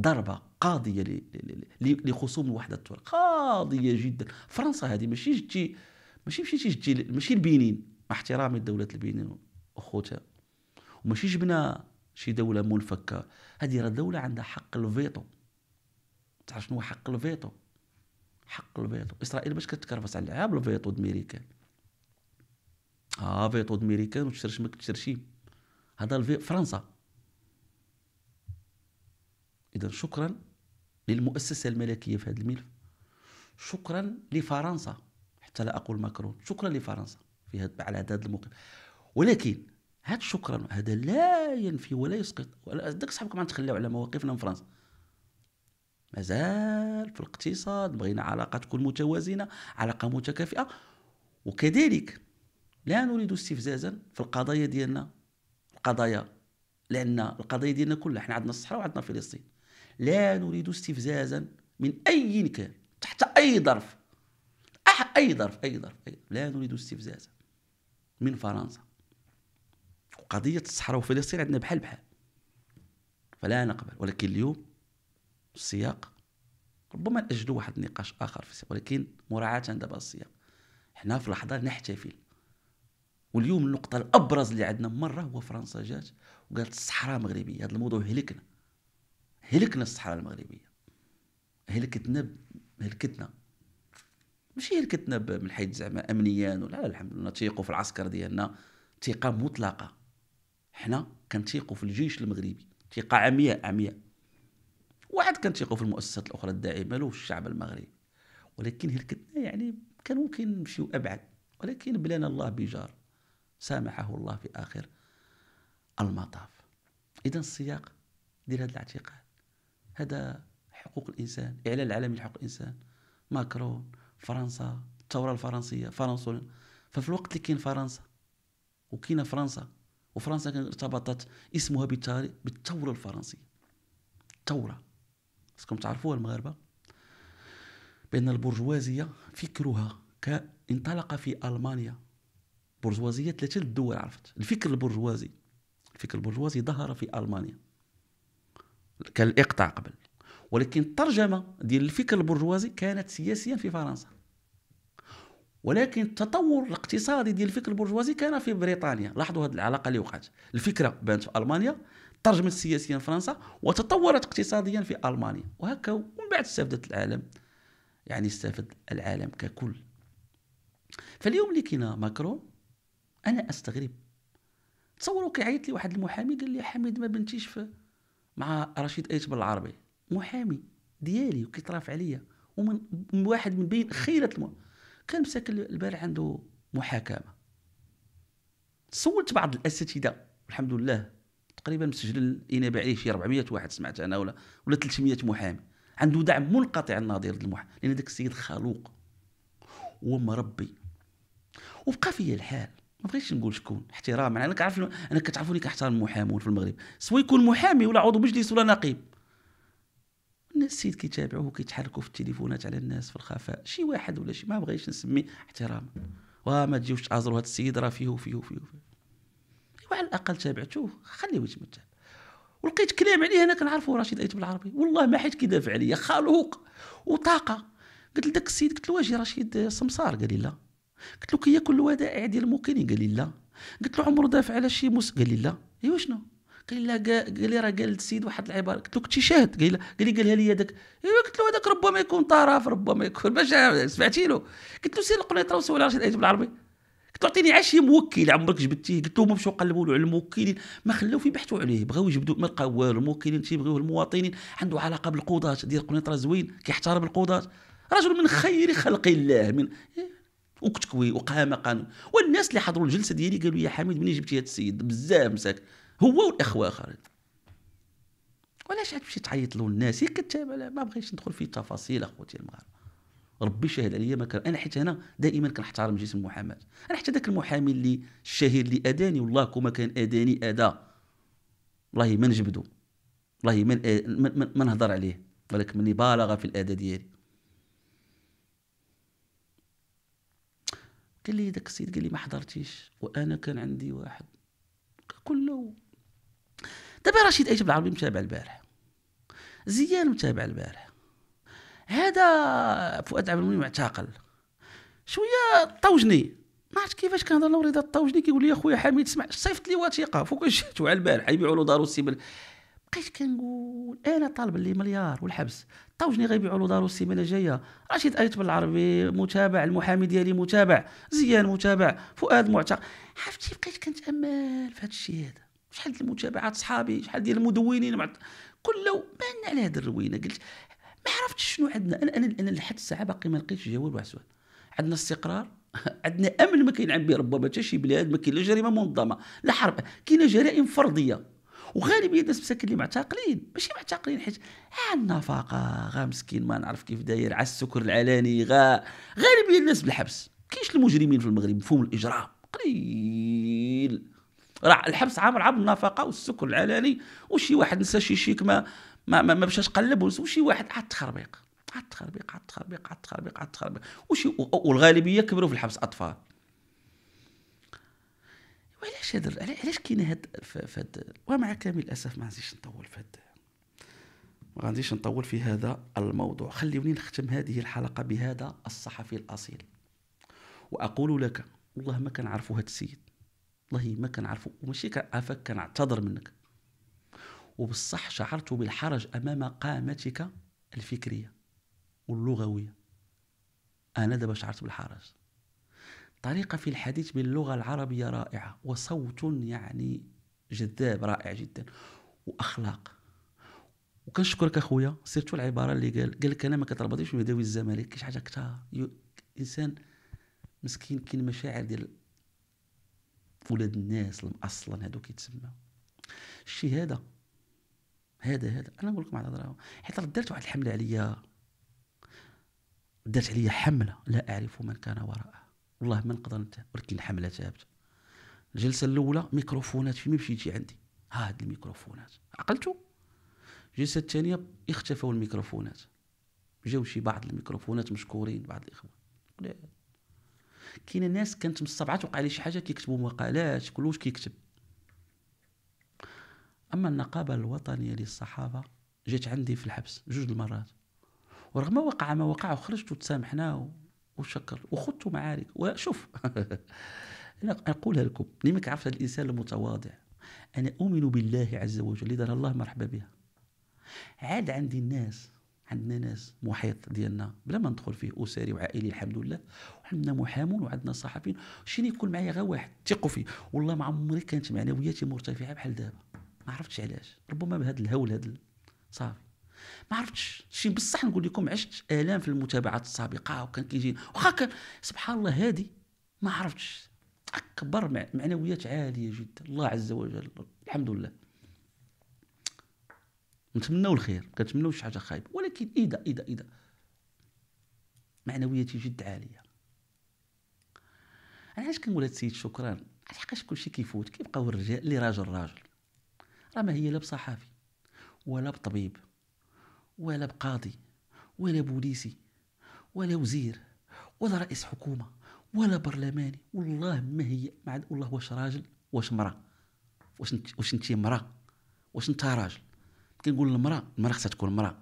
ضربة قاضية لخصوم الوحدة التركية قاضية جدا فرنسا هذه ماشي جتي ماشي مشيتي جتي ماشي البنين مع احترامي لدولة البنين وخوتها وماشي جبنا شي دولة منفكة هذه راه الدولة عندها حق الفيتو تعرف شنو حق الفيتو حق الفيتو اسرائيل باش كتكرفس على العاب الفيتو الميريكان اه فيتو دميريكان وتشرش ما كتشرشي هذا الفي فرنسا اذا شكرا للمؤسسة الملكية في هذا الملف شكرا لفرنسا حتى لا اقول ماكرون شكرا لفرنسا في هذا على هذا الموقف ولكن هذا شكرا هذا لا ينفي ولا يسقط داك صاحبك ما على مواقفنا من فرنسا مازال في الاقتصاد بغينا علاقه تكون متوازنه علاقه متكافئه وكذلك لا نريد استفزازا في القضايا ديالنا القضايا لان القضايا ديالنا كلها حنا عندنا الصحراء وعندنا فلسطين لا نريد استفزازا من اي كان تحت اي ظرف اي ظرف اي ظرف لا نريد استفزازا من فرنسا قضيه الصحراء وفلسطين عندنا بحال بحال فلا نقبل ولكن اليوم السياق ربما نأجلوا واحد النقاش اخر في السياق ولكن مراعاه دابا السياق حنا في لحظه نحتفل واليوم النقطه الابرز اللي عندنا مره هو فرنسا جات وقالت الصحراء مغربيه هذا الموضوع هلكنا هلكنا الصحراء المغربيه هلكتنا ب... هلكتنا ماشي هلكتنا ب... من حيث زعما امنيا ولا الحمد لله تيقوا في العسكر ديالنا ثقه مطلقه حنا كنتيقوا في الجيش المغربي ثقه عمياء عمياء واحد كنتيقوا في المؤسسات الاخرى الداعمه له الشعب المغربي ولكن هلكتنا يعني كان ممكن نمشيو ابعد ولكن بلانا الله بجار سامحه الله في اخر المطاف اذا السياق ديال هذا الاعتقال هذا حقوق الانسان اعلان العالمي لحقوق الانسان ماكرون فرنسا الثوره الفرنسيه فرنسا ففي الوقت اللي كاين فرنسا وكاينه فرنسا وفرنسا ارتبطت اسمها بالثورة الفرنسية الثورة خصكم تعرفوها المغاربة بأن البرجوازية فكرها انطلق في ألمانيا برجوازية ثلاثة الدول عرفت الفكر البرجوازي الفكر البرجوازي ظهر في ألمانيا كان الإقطاع قبل ولكن الترجمة ديال الفكر البرجوازي كانت سياسيا في فرنسا ولكن التطور الاقتصادي ديال الفكر البرجوازي كان في بريطانيا لاحظوا هذه العلاقه اللي وقعت الفكره بانت في المانيا ترجمت سياسيا في فرنسا وتطورت اقتصاديا في المانيا وهكا ومن بعد استفدت العالم يعني استفد العالم ككل فاليوم اللي كاين ماكرون انا استغرب تصوروا كيعيط لي واحد المحامي قال لي حميد ما بنتيش في مع رشيد ايت بالعربي محامي ديالي وكيترافع عليا ومن واحد من بين خيره المحامي كان مساك البارح عنده محاكمه سولت بعض الاساتذه الحمد لله تقريبا مسجل الانابه عليه شي 400 واحد سمعت انا ولا ولا 300 محامي عنده دعم منقطع النظير للمحامي لان ذاك السيد خلوق هو مربي وبقى فيا الحال ما بغيتش نقول شكون احتراما انا كعرف انا كتعرفوني كنحترم المحامون في المغرب سوا يكون محامي ولا عضو مجلس ولا نقيب الناس السيد كيتابعوه كيتحركوا في التليفونات على الناس في الخفاء شي واحد ولا شي ما بغيتش نسمي احتراما وما تجيوش تعازروا هذا السيد راه فيه وفيه وفيه وفيه على الاقل تابعته خليه يتمتع ولقيت كلام عليه انا كنعرفو رشيد ايت بالعربي والله ما حيت كيدافع عليا خلوق وطاقه قلت لذاك السيد قلت له واجي رشيد سمسار قال لي لا قلت له كياكل الودائع ديال الموقنين قال لي لا قلت له عمره دافع على شي موس قال لي لا ايوا شنو قال لا قال لي راه قال السيد واحد العباره قلت له كنتي شاهد قال لي قالها لي هذاك إيه، قلت له هذاك ربما يكون طرف ربما يكون باش سمعتي له قلت له سير القنيطره وسول رشيد ايوب العربي قلت له عطيني عا شي موكل عمرك جبتيه قلت له مشاو قلبوا له على الموكلين ما خلاو في بحثوا عليه بغاو يجبدوا ما لقاو والو الموكلين تيبغيوه المواطنين عنده علاقه بالقضاه ديال القنيطره زوين كيحترم القضاه رجل من خير خلق الله من إيه، وكتكوي وقام قانون والناس اللي حضروا الجلسه ديالي قالوا يا حميد منين جبتي هذا السيد بزاف مساك هو والاخوه اخرين وعلاش عاد تمشي تعيط له الناس هي كتابه ما بغيتش ندخل في تفاصيل اخوتي المغاربه ربي شاهد عليا ما كان انا حيت انا دائما كنحترم جسم المحاماه انا حتى ذاك المحامي اللي الشهير اللي اداني والله كما كان اداني ادا والله ما نجبدو والله ما ما نهضر عليه ولكن مني بالغ في الاذى ديالي قال لي داك السيد قال لي ما حضرتيش وانا كان عندي واحد كله دابا رشيد ايتب العربي متابع البارح زيان متابع البارح هذا فؤاد عبد المنعم معتقل شويه طوجني ما عرفت كيفاش كنهضر له رضا الطوجني كيقول لي اخويا حميد سمع صيفط لي وثيقه فوق جاتو على البارح يبيعوا له دارو السبل بقيت كنقول انا طالب لي مليار والحبس طوجني غيبيعوا له دارو السيمانه الجايه رشيد ايت بالعربي متابع المحامي ديالي متابع زيان متابع فؤاد معتق عرفتي بقيت كنتامل في هذا الشيء هذا شحال المتابعات صحابي شحال ديال المدونين مع كل لو ما على هذه الروينه قلت ما عرفتش شنو عندنا انا انا, أنا لحد الساعه باقي ما لقيتش جواب واحد السؤال عندنا استقرار عندنا امن ما كينعم به ربما حتى شي بلاد ما كاين لا جريمه منظمه لا حرب كاينه جرائم فرديه وغالبيه الناس مساكن اللي معتقلين ماشي معتقلين حيت عندنا فاقه غا مسكين ما نعرف كيف داير على السكر العلاني غا غالبيه الناس بالحبس كاينش المجرمين في المغرب مفهوم الاجرام قليل راه الحبس عامر عبر النفقه والسكر العلني وشي واحد نسى شي شيك ما ما, ما, ما مشاش قلب وشي واحد عاد تخربيق عاد تخربيق عاد تخربيق عاد تخربيق عاد تخربيق وشي والغالبيه كبروا في الحبس اطفال وعلاش هاد علاش كاين هاد فهاد ومع كامل الاسف ما غاديش نطول في هاد ما غاديش نطول في هذا الموضوع خليوني نختم هذه الحلقه بهذا الصحفي الاصيل واقول لك والله ما كنعرفوا هاد السيد والله ما كنعرفو وماشي كان كنعتذر منك وبالصح شعرت بالحرج امام قامتك الفكريه واللغويه انا دابا شعرت بالحرج طريقه في الحديث باللغه العربيه رائعه وصوت يعني جذاب رائع جدا واخلاق وكنشكرك اخويا سيرتو العباره اللي قال قال لك انا ما كتربطيش بمداوي الزمالك كاين شي حاجه كثار انسان مسكين كاين مشاعر ديال ولاد الناس اصلا هذوك كيتسمى الشيء هذا هذا هذا انا نقول لكم على الهضره حيت دارت واحد الحمله عليا درت عليا حمله لا اعرف من كان وراءها والله ما نقدر نتهم ولكن الحمله ثابته الجلسه الاولى ميكروفونات فين مشيتي عندي ها هاد الميكروفونات عقلتو الجلسه الثانيه اختفوا الميكروفونات جاو شي بعض الميكروفونات مشكورين بعض الاخوان كاين ناس كانت من توقع لي شي حاجه كيكتبوا مقالات كلوش كيكتب اما النقابه الوطنيه للصحافه جات عندي في الحبس جوج المرات ورغم وقع ما وقع وخرجت وتسامحنا وشكر وخدت معارك وشوف انا اقولها لكم لما عرفت الانسان المتواضع انا اؤمن بالله عز وجل اذا الله مرحبا بها عاد عندي الناس عندنا ناس محيط ديالنا بلا ما ندخل فيه اسري وعائلي الحمد لله وعندنا محامون وعندنا صحفيين شنو يكون معايا غير واحد ثقوا فيه والله ما عمري كانت معنوياتي مرتفعه بحال دابا ما عرفتش علاش ربما بهذا الهول هذا صافي ما عرفتش شي بصح نقول لكم عشت الام في المتابعات السابقه وكان كيجي واخا كان سبحان الله هذه ما عرفتش اكبر معنويات عاليه جدا الله عز وجل الحمد لله نتمناو الخير كنتمناو شي حاجه خايبه ولكن اذا اذا اذا معنوياتي جد عاليه انا علاش كنقول هاد السيد شكرا حقاش كلشي كيفوت كيبقاو الرجال اللي راجل راجل راه ما هي لا بصحافي ولا بطبيب ولا بقاضي ولا بوليسي ولا وزير ولا رئيس حكومه ولا برلماني والله ما هي مع والله واش راجل واش مرا واش انت واش انت مرا واش انت راجل كنقول المراه المراه خصها تكون مراه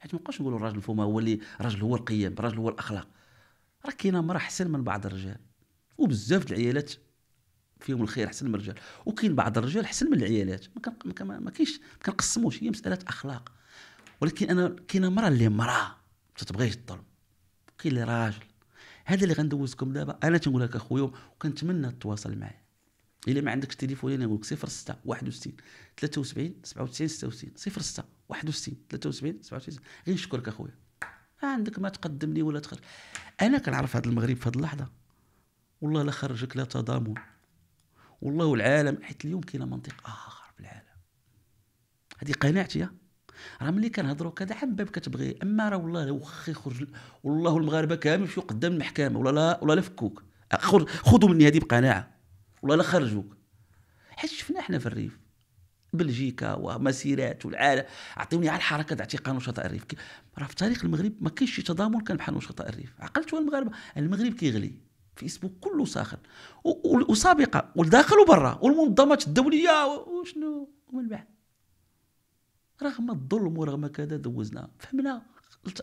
حيت ما نبقاش نقولوا الراجل فما هو اللي الراجل هو القيم الراجل هو الاخلاق راه كاينه مراه احسن من بعض الرجال وبزاف العيالات فيهم الخير احسن من الرجال وكاين بعض الرجال احسن من العيالات ما كاينش ما كنقسموش هي مساله اخلاق ولكن انا كاينه مراه اللي مراه ما تبغيش الظلم كاين اللي راجل هذا اللي غندوزكم دابا انا تنقول لك اخويا وكنتمنى تتواصل معايا الا ما عندكش تليفون انا نقول لك 06 61 73 97 66 06 61 73 97 غير نشكرك اخويا ما آه، عندك ما تقدم لي ولا تخرج انا كنعرف هذا المغرب في هذه اللحظه والله لا خرجك لا تضامن والله العالم حيت اليوم كاينه منطق اخر في العالم هذه قناعتي آه. راه ملي كنهضروا كذا حم باب كتبغي اما راه والله واخا يخرج والله المغاربه كامل في قدام المحكمه ولا لا ولا لا فكوك آه، خذوا مني هذه بقناعه ولا لا خرجوك حيت شفنا احنا في الريف بلجيكا ومسيرات والعالم عطيوني على الحركه تاع قانون شطائر الريف راه في تاريخ المغرب ما كاينش شي تضامن كان بحال شطائر الريف عقلتوا المغاربه المغرب كيغلي فيسبوك كله ساخن وسابقه والداخل وبرا والمنظمات الدوليه وشنو ومن بعد رغم الظلم ورغم كذا دوزنا فهمنا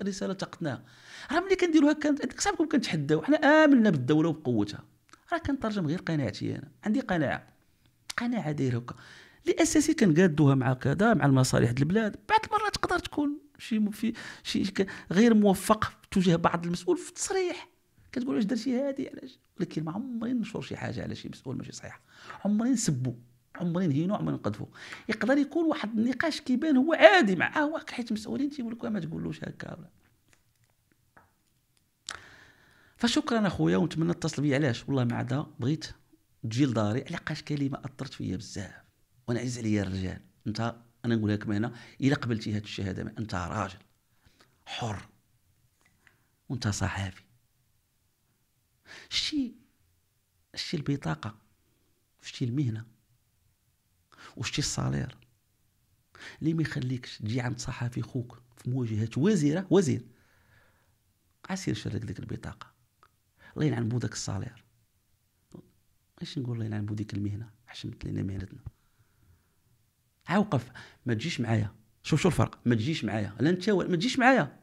الرساله تقتناها راه ملي كنديروها كانت صعب كنتحداو حنا امنا بالدوله وبقوتها راه كنترجم غير قناعتي انا عندي قناعه قناعه دايره هكا لاساسي كنقادوها مع كذا مع المصالح البلاد بعض المرات تقدر تكون شي في شي غير موفق تجاه بعض المسؤول في التصريح كتقول واش درتي هادي علاش ولكن ما عمري نشر شي حاجه على شي مسؤول ماشي صحيحه عمري نسبو عمري نهينو عمري نقذفو يقدر يكون واحد النقاش كيبان هو عادي معاه حيت مسؤولين تيقول لك ما تقولوش هكا ولا فشكرا اخويا ونتمنى تتصل بي علاش والله ما عدا بغيت تجي لداري لقاش كلمه اثرت فيا بزاف وانا عز عليا الرجال انت انا نقول لكم هنا الا قبلتي هذه الشهاده انت راجل حر وانت صحافي شتي شتي البطاقه شتي المهنه وشتي الصالير اللي ما يخليكش تجي عند صحافي خوك في مواجهه وزيره وزير عسير شرك ديك البطاقه الله يلعن بودك الصالير اش نقول الله يلعن بوديك المهنه حشمت لنا مهنتنا عوقف ما تجيش معايا شوف شوف الفرق ما تجيش معايا لا انت ما تجيش معايا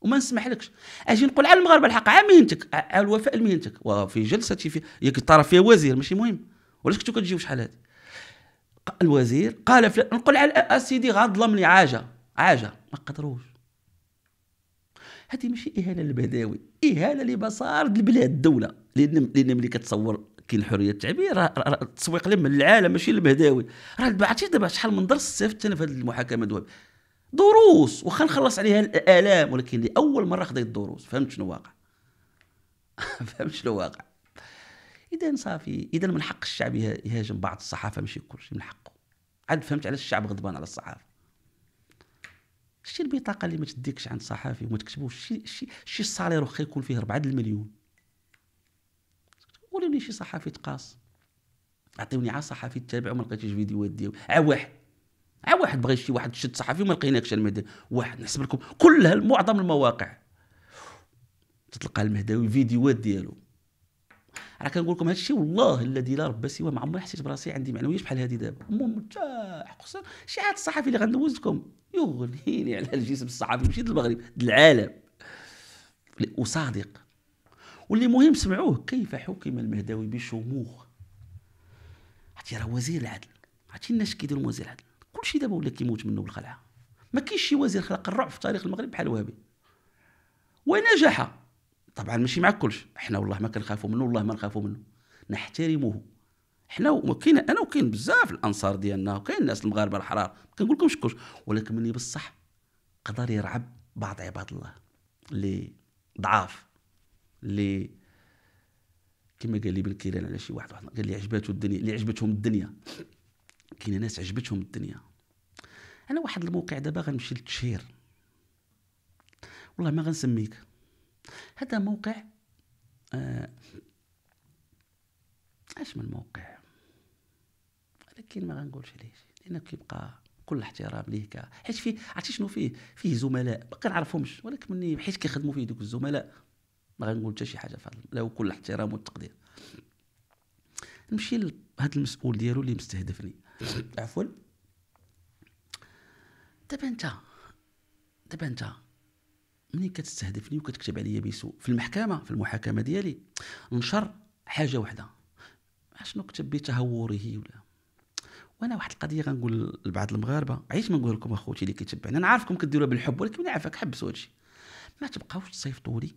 وما نسمحلكش اجي نقول على المغاربه الحق على مهنتك على الوفاء لمهنتك وفي جلستي في ياك الطرف فيها وزير ماشي مهم ولاش كنتو كتجيو شحال هادي الوزير قال فل... نقول على اسيدي غضلم ظلمني عاجه عاجه ما قدروش هذه ماشي اهانه للبداوي اهانه لمسار البلاد الدوله لان لان ملي كتصور كاين حريه التعبير التسويق من العالم ماشي البهداوي راه عرفتي دابا شحال من درس استفدت انا في هذه المحاكمه دواب دروس واخا نخلص عليها الالام ولكن لاول مره خديت الدروس فهمت شنو واقع فهمت شنو واقع اذا صافي اذا من حق الشعب يهاجم بعض الصحافه ماشي كلشي من حقه عاد فهمت علاش الشعب غضبان على الصحافه شتي البطاقه اللي ما تديكش عند صحافي وما تكتبوش شي شي شي الصالير واخا يكون فيه 4 المليون لي شي صحافي تقاص عطيوني عا صحافي تتابعو ما لقيتش فيديوهات ديالو عا واحد عا واحد بغى شي واحد شد صحفي وما لقيناكش المهداوي واحد نحسب لكم كلها معظم المواقع تتلقى المهداوي فيديوهات ديالو راه كنقول لكم هادشي والله الذي لا رب سواه ما عمري حسيت براسي عندي معنويات بحال هذه دابا مرتاح خصوصا شحال الصحفي اللي غندوز لكم يغنيني على الجسم الصحفي ماشي ديال المغرب ديال العالم وصادق واللي مهم سمعوه كيف حكم المهداوي بشموخ عرفتي راه وزير العدل عرفتي الناس كيديروا وزير العدل كلشي دابا ولا كيموت منه بالخلعه ما كاينش شي وزير خلق الرعب في تاريخ المغرب بحال وهبي ونجح طبعا ماشي مع كلش احنا والله ما كنخافوا منه والله ما نخافوا منه نحترمه حنا وكاين انا وكاين بزاف الانصار ديالنا وكاين الناس المغاربه الحرار ما كنقولكمش كلش ولكن مني بصح قدر يرعب بعض عباد الله اللي ضعاف اللي كما قال لي بن كيران على شي واحد قال لي عجبته الدنيا اللي عجبتهم الدنيا كاين ناس عجبتهم الدنيا انا واحد الموقع دابا غنمشي للتشهير والله ما غنسميك هذا موقع آه من موقع ولكن ما غنقولش عليه لأنه كيبقى كل احترام ليه كا حيت فيه عرفتي شنو فيه فيه زملاء ما كنعرفهمش ولكن مني حيت كيخدموا فيه دوك الزملاء ما غنقول حتى شي حاجه فهاد له كل احترام والتقدير نمشي لهذا المسؤول ديالو اللي مستهدفني عفوا دابا انت دابا انت ملي كتستهدفني وكتكتب عليا بسوء في المحكمه في المحاكمه ديالي نشر حاجه واحده شنو كتب بتهوره ولا وانا واحد القضيه غنقول لبعض المغاربه عيش ما نقول لكم اخوتي اللي كيتبعني انا عارفكم كديروها بالحب ولكن انا عارفك حبسوا هادشي ما تبقاوش تصيفطوا لي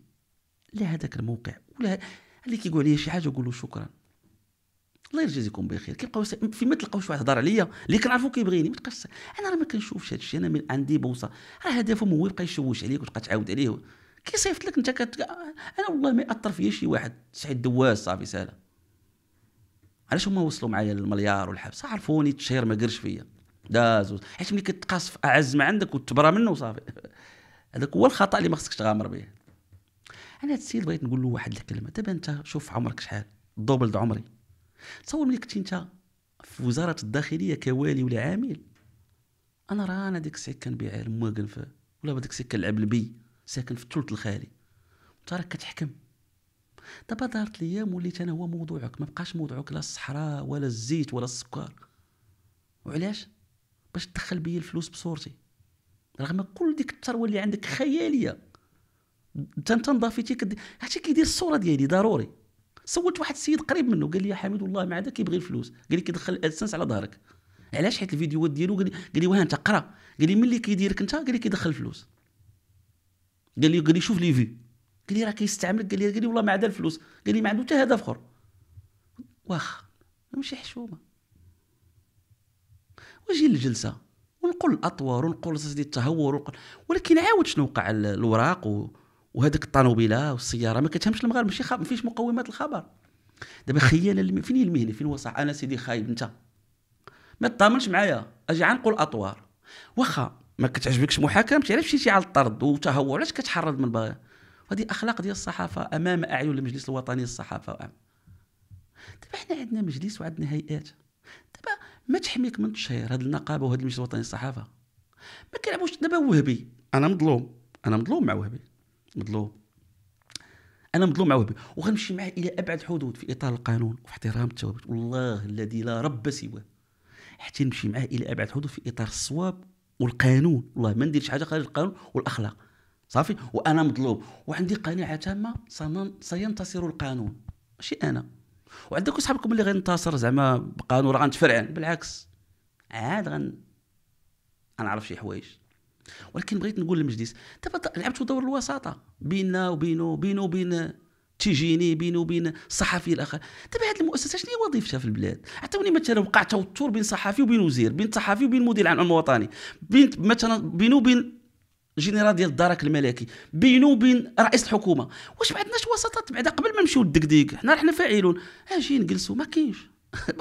لا هذاك الموقع ولا اللي كيقول عليا شي حاجه قول له شكرا الله يجازيكم بخير كيبقاو في ما شي واحد هضر عليا اللي كنعرفو كيبغيني ما تبقاش انا راه ما كنشوفش هذا الشيء انا من عندي بوصه راه هدفهم هو يبقى يشوش عليك وتبقى تعاود عليه كيصيفط لك انت كت... انا والله ما ياثر فيا شي واحد سعيد دواز صافي سالا علاش هما وصلوا معايا للمليار والحبس عرفوني التشهير ما قرش فيا دازو حيت ملي كتقاصف اعز ما عندك وتبرى منه وصافي هذاك هو الخطا اللي ما خصكش تغامر به انا هاد السيد بغيت نقول له واحد الكلمه دابا انت شوف عمرك شحال دوبل د عمري تصور ملي كنتي انت في وزاره الداخليه كوالي ولا عامل انا راه انا ديك الساعه كنبيع المواقن في ولا ديك الساعه كنلعب البي ساكن في الثلث الخالي انت راك كتحكم دابا دارت ليا وليت انا هو موضوعك ما بقاش موضوعك لا الصحراء ولا الزيت ولا السكر وعلاش باش تدخل بيا الفلوس بصورتي رغم كل ديك الثروه اللي عندك خياليه انت انت نضافيتي كدير هادشي كيدير الصوره ديالي ضروري صوت واحد السيد قريب منه قال لي يا حميد والله ما عاد كيبغي الفلوس قال لي كيدخل الادسنس على ظهرك علاش حيت الفيديوهات ديالو قال لي واه انت قرا قال لي ملي كيديرك انت قال لي كيدخل الفلوس قال لي قال لي شوف لي في قال لي راه كيستعملك قال لي والله ما عدا الفلوس قال لي ما عنده حتى هدف اخر واخ ماشي حشومه واجي للجلسه ونقول الاطوار ونقول ديال التهور ونقول ولكن عاود شنو وقع الوراق و... وهذيك الطنوبيله والسياره ما كتهمش المغرب ماشي ما فيش مقومات الخبر دابا خيال الم... فين المهنه فين وصح انا سيدي خايب انت ما تطاملش معايا اجي عنقل اطوار واخا ما كتعجبكش محاكمتي علاش مشيتي على الطرد وتهور علاش كتحرض من باغي هذه اخلاق ديال الصحافه امام اعين المجلس الوطني للصحافه وأم. دابا حنا عندنا مجلس وعندنا هيئات دابا ما تحميك من التشهير هذه النقابه وهذا المجلس الوطني للصحافه ما كيلعبوش دابا وهبي انا مظلوم انا مظلوم مع وهبي مظلوم انا مظلوم مع وهبي وغنمشي معاه الى ابعد حدود في اطار القانون وفي احترام الثوابت والله الذي لا رب سواه حتى نمشي معاه الى ابعد حدود في اطار الصواب والقانون والله ما نديرش حاجه خارج القانون والاخلاق صافي وانا مظلوم وعندي قناعه تامه سينتصر القانون ماشي انا وعندك صحابكم اللي غينتصر زعما بقانون راه غنتفرعن بالعكس عاد غن غنعرف شي حوايج ولكن بغيت نقول للمجلس دابا لعبتوا دور الوساطه بيننا وبينه بينه وبين تيجيني بينه وبين الصحفي الاخر دابا هذه المؤسسه شنو هي وظيفتها في البلاد عطوني مثلا وقع توتر بين صحفي وبين وزير بين صحفي وبين مدير العام الوطني بين مثلا بينه وبين جنرال ديال الدرك الملكي بينه وبين رئيس الحكومه واش ما عندناش وساطات بعدا قبل ما نمشيو للدكديك حنا رحنا فاعلون اجي نجلسوا ما كاينش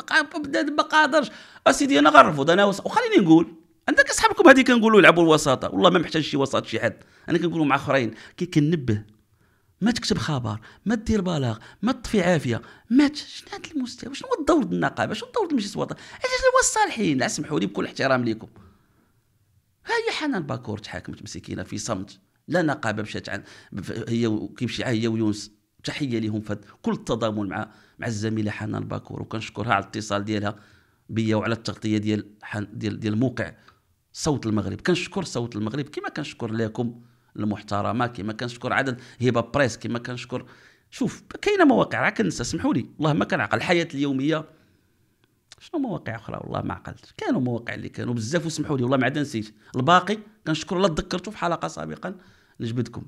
ما قادرش اسيدي انا غنرفض انا وخليني نقول عندك اصحابكم هذه كنقولوا يلعبوا الوساطه والله ما محتاج شي وساط شي حد انا كنقولوا مع اخرين كي كنبه ما تكتب خبر ما دير بلاغ ما تطفي عافيه ما شنو هذا المستوى شنو هو الدور ديال النقابه شنو الدور ديال المجلس الوطني علاش الصالحين سمحوا لي بكل احترام ليكم ها هي حنان باكور تحاكمت مسكينه في صمت لا نقابه مشات عن هي كيمشي هي ويونس تحيه لهم في كل التضامن مع مع الزميله حنان باكور وكنشكرها على الاتصال ديالها بيا وعلى التغطيه ديال ديال ديال الموقع صوت المغرب كنشكر صوت المغرب كما كنشكر لكم المحترمه كما كنشكر عدد هبه بريس كما كنشكر شوف كاينه مواقع راه كنسى سمحوا لي والله ما كنعقل الحياه اليوميه شنو مواقع اخرى والله ما عقلت كانوا مواقع اللي كانوا بزاف وسمحوا لي والله ما عاد نسيت الباقي كنشكر الله تذكرته في حلقه سابقا نجبدكم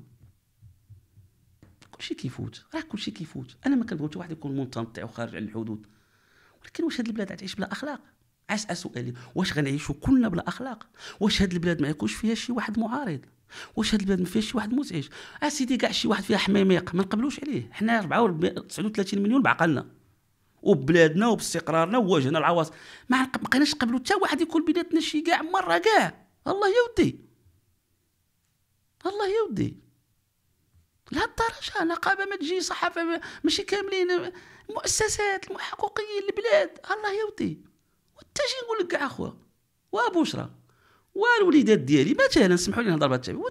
كلشي كيفوت راه كلشي كيفوت انا ما كنبغي واحد يكون منتمط وخارج على الحدود ولكن واش هاد البلاد عتعيش بلا اخلاق اسال سؤالي واش غنعيشوا كلنا بلا اخلاق واش هاد البلاد ما يكونش فيها شي واحد معارض واش هاد البلاد ما فيهاش شي واحد مزعج اسيدي كاع شي واحد فيها حميميق ما نقبلوش عليه حنا 39 مليون بعقلنا وبلادنا وباستقرارنا وواجهنا العواصف ما بقيناش نقبلوا حتى واحد يكون بيناتنا شي كاع مره كاع الله يا ودي الله يا ودي لهالدرجه نقابه ما تجي صحافه ماشي كاملين مؤسسات المحققين البلاد الله يا ودي حتى شي نقول لك كاع اخويا وبشرى والوليدات ديالي مثلا سمحوا لي نهضر بهذا التعبير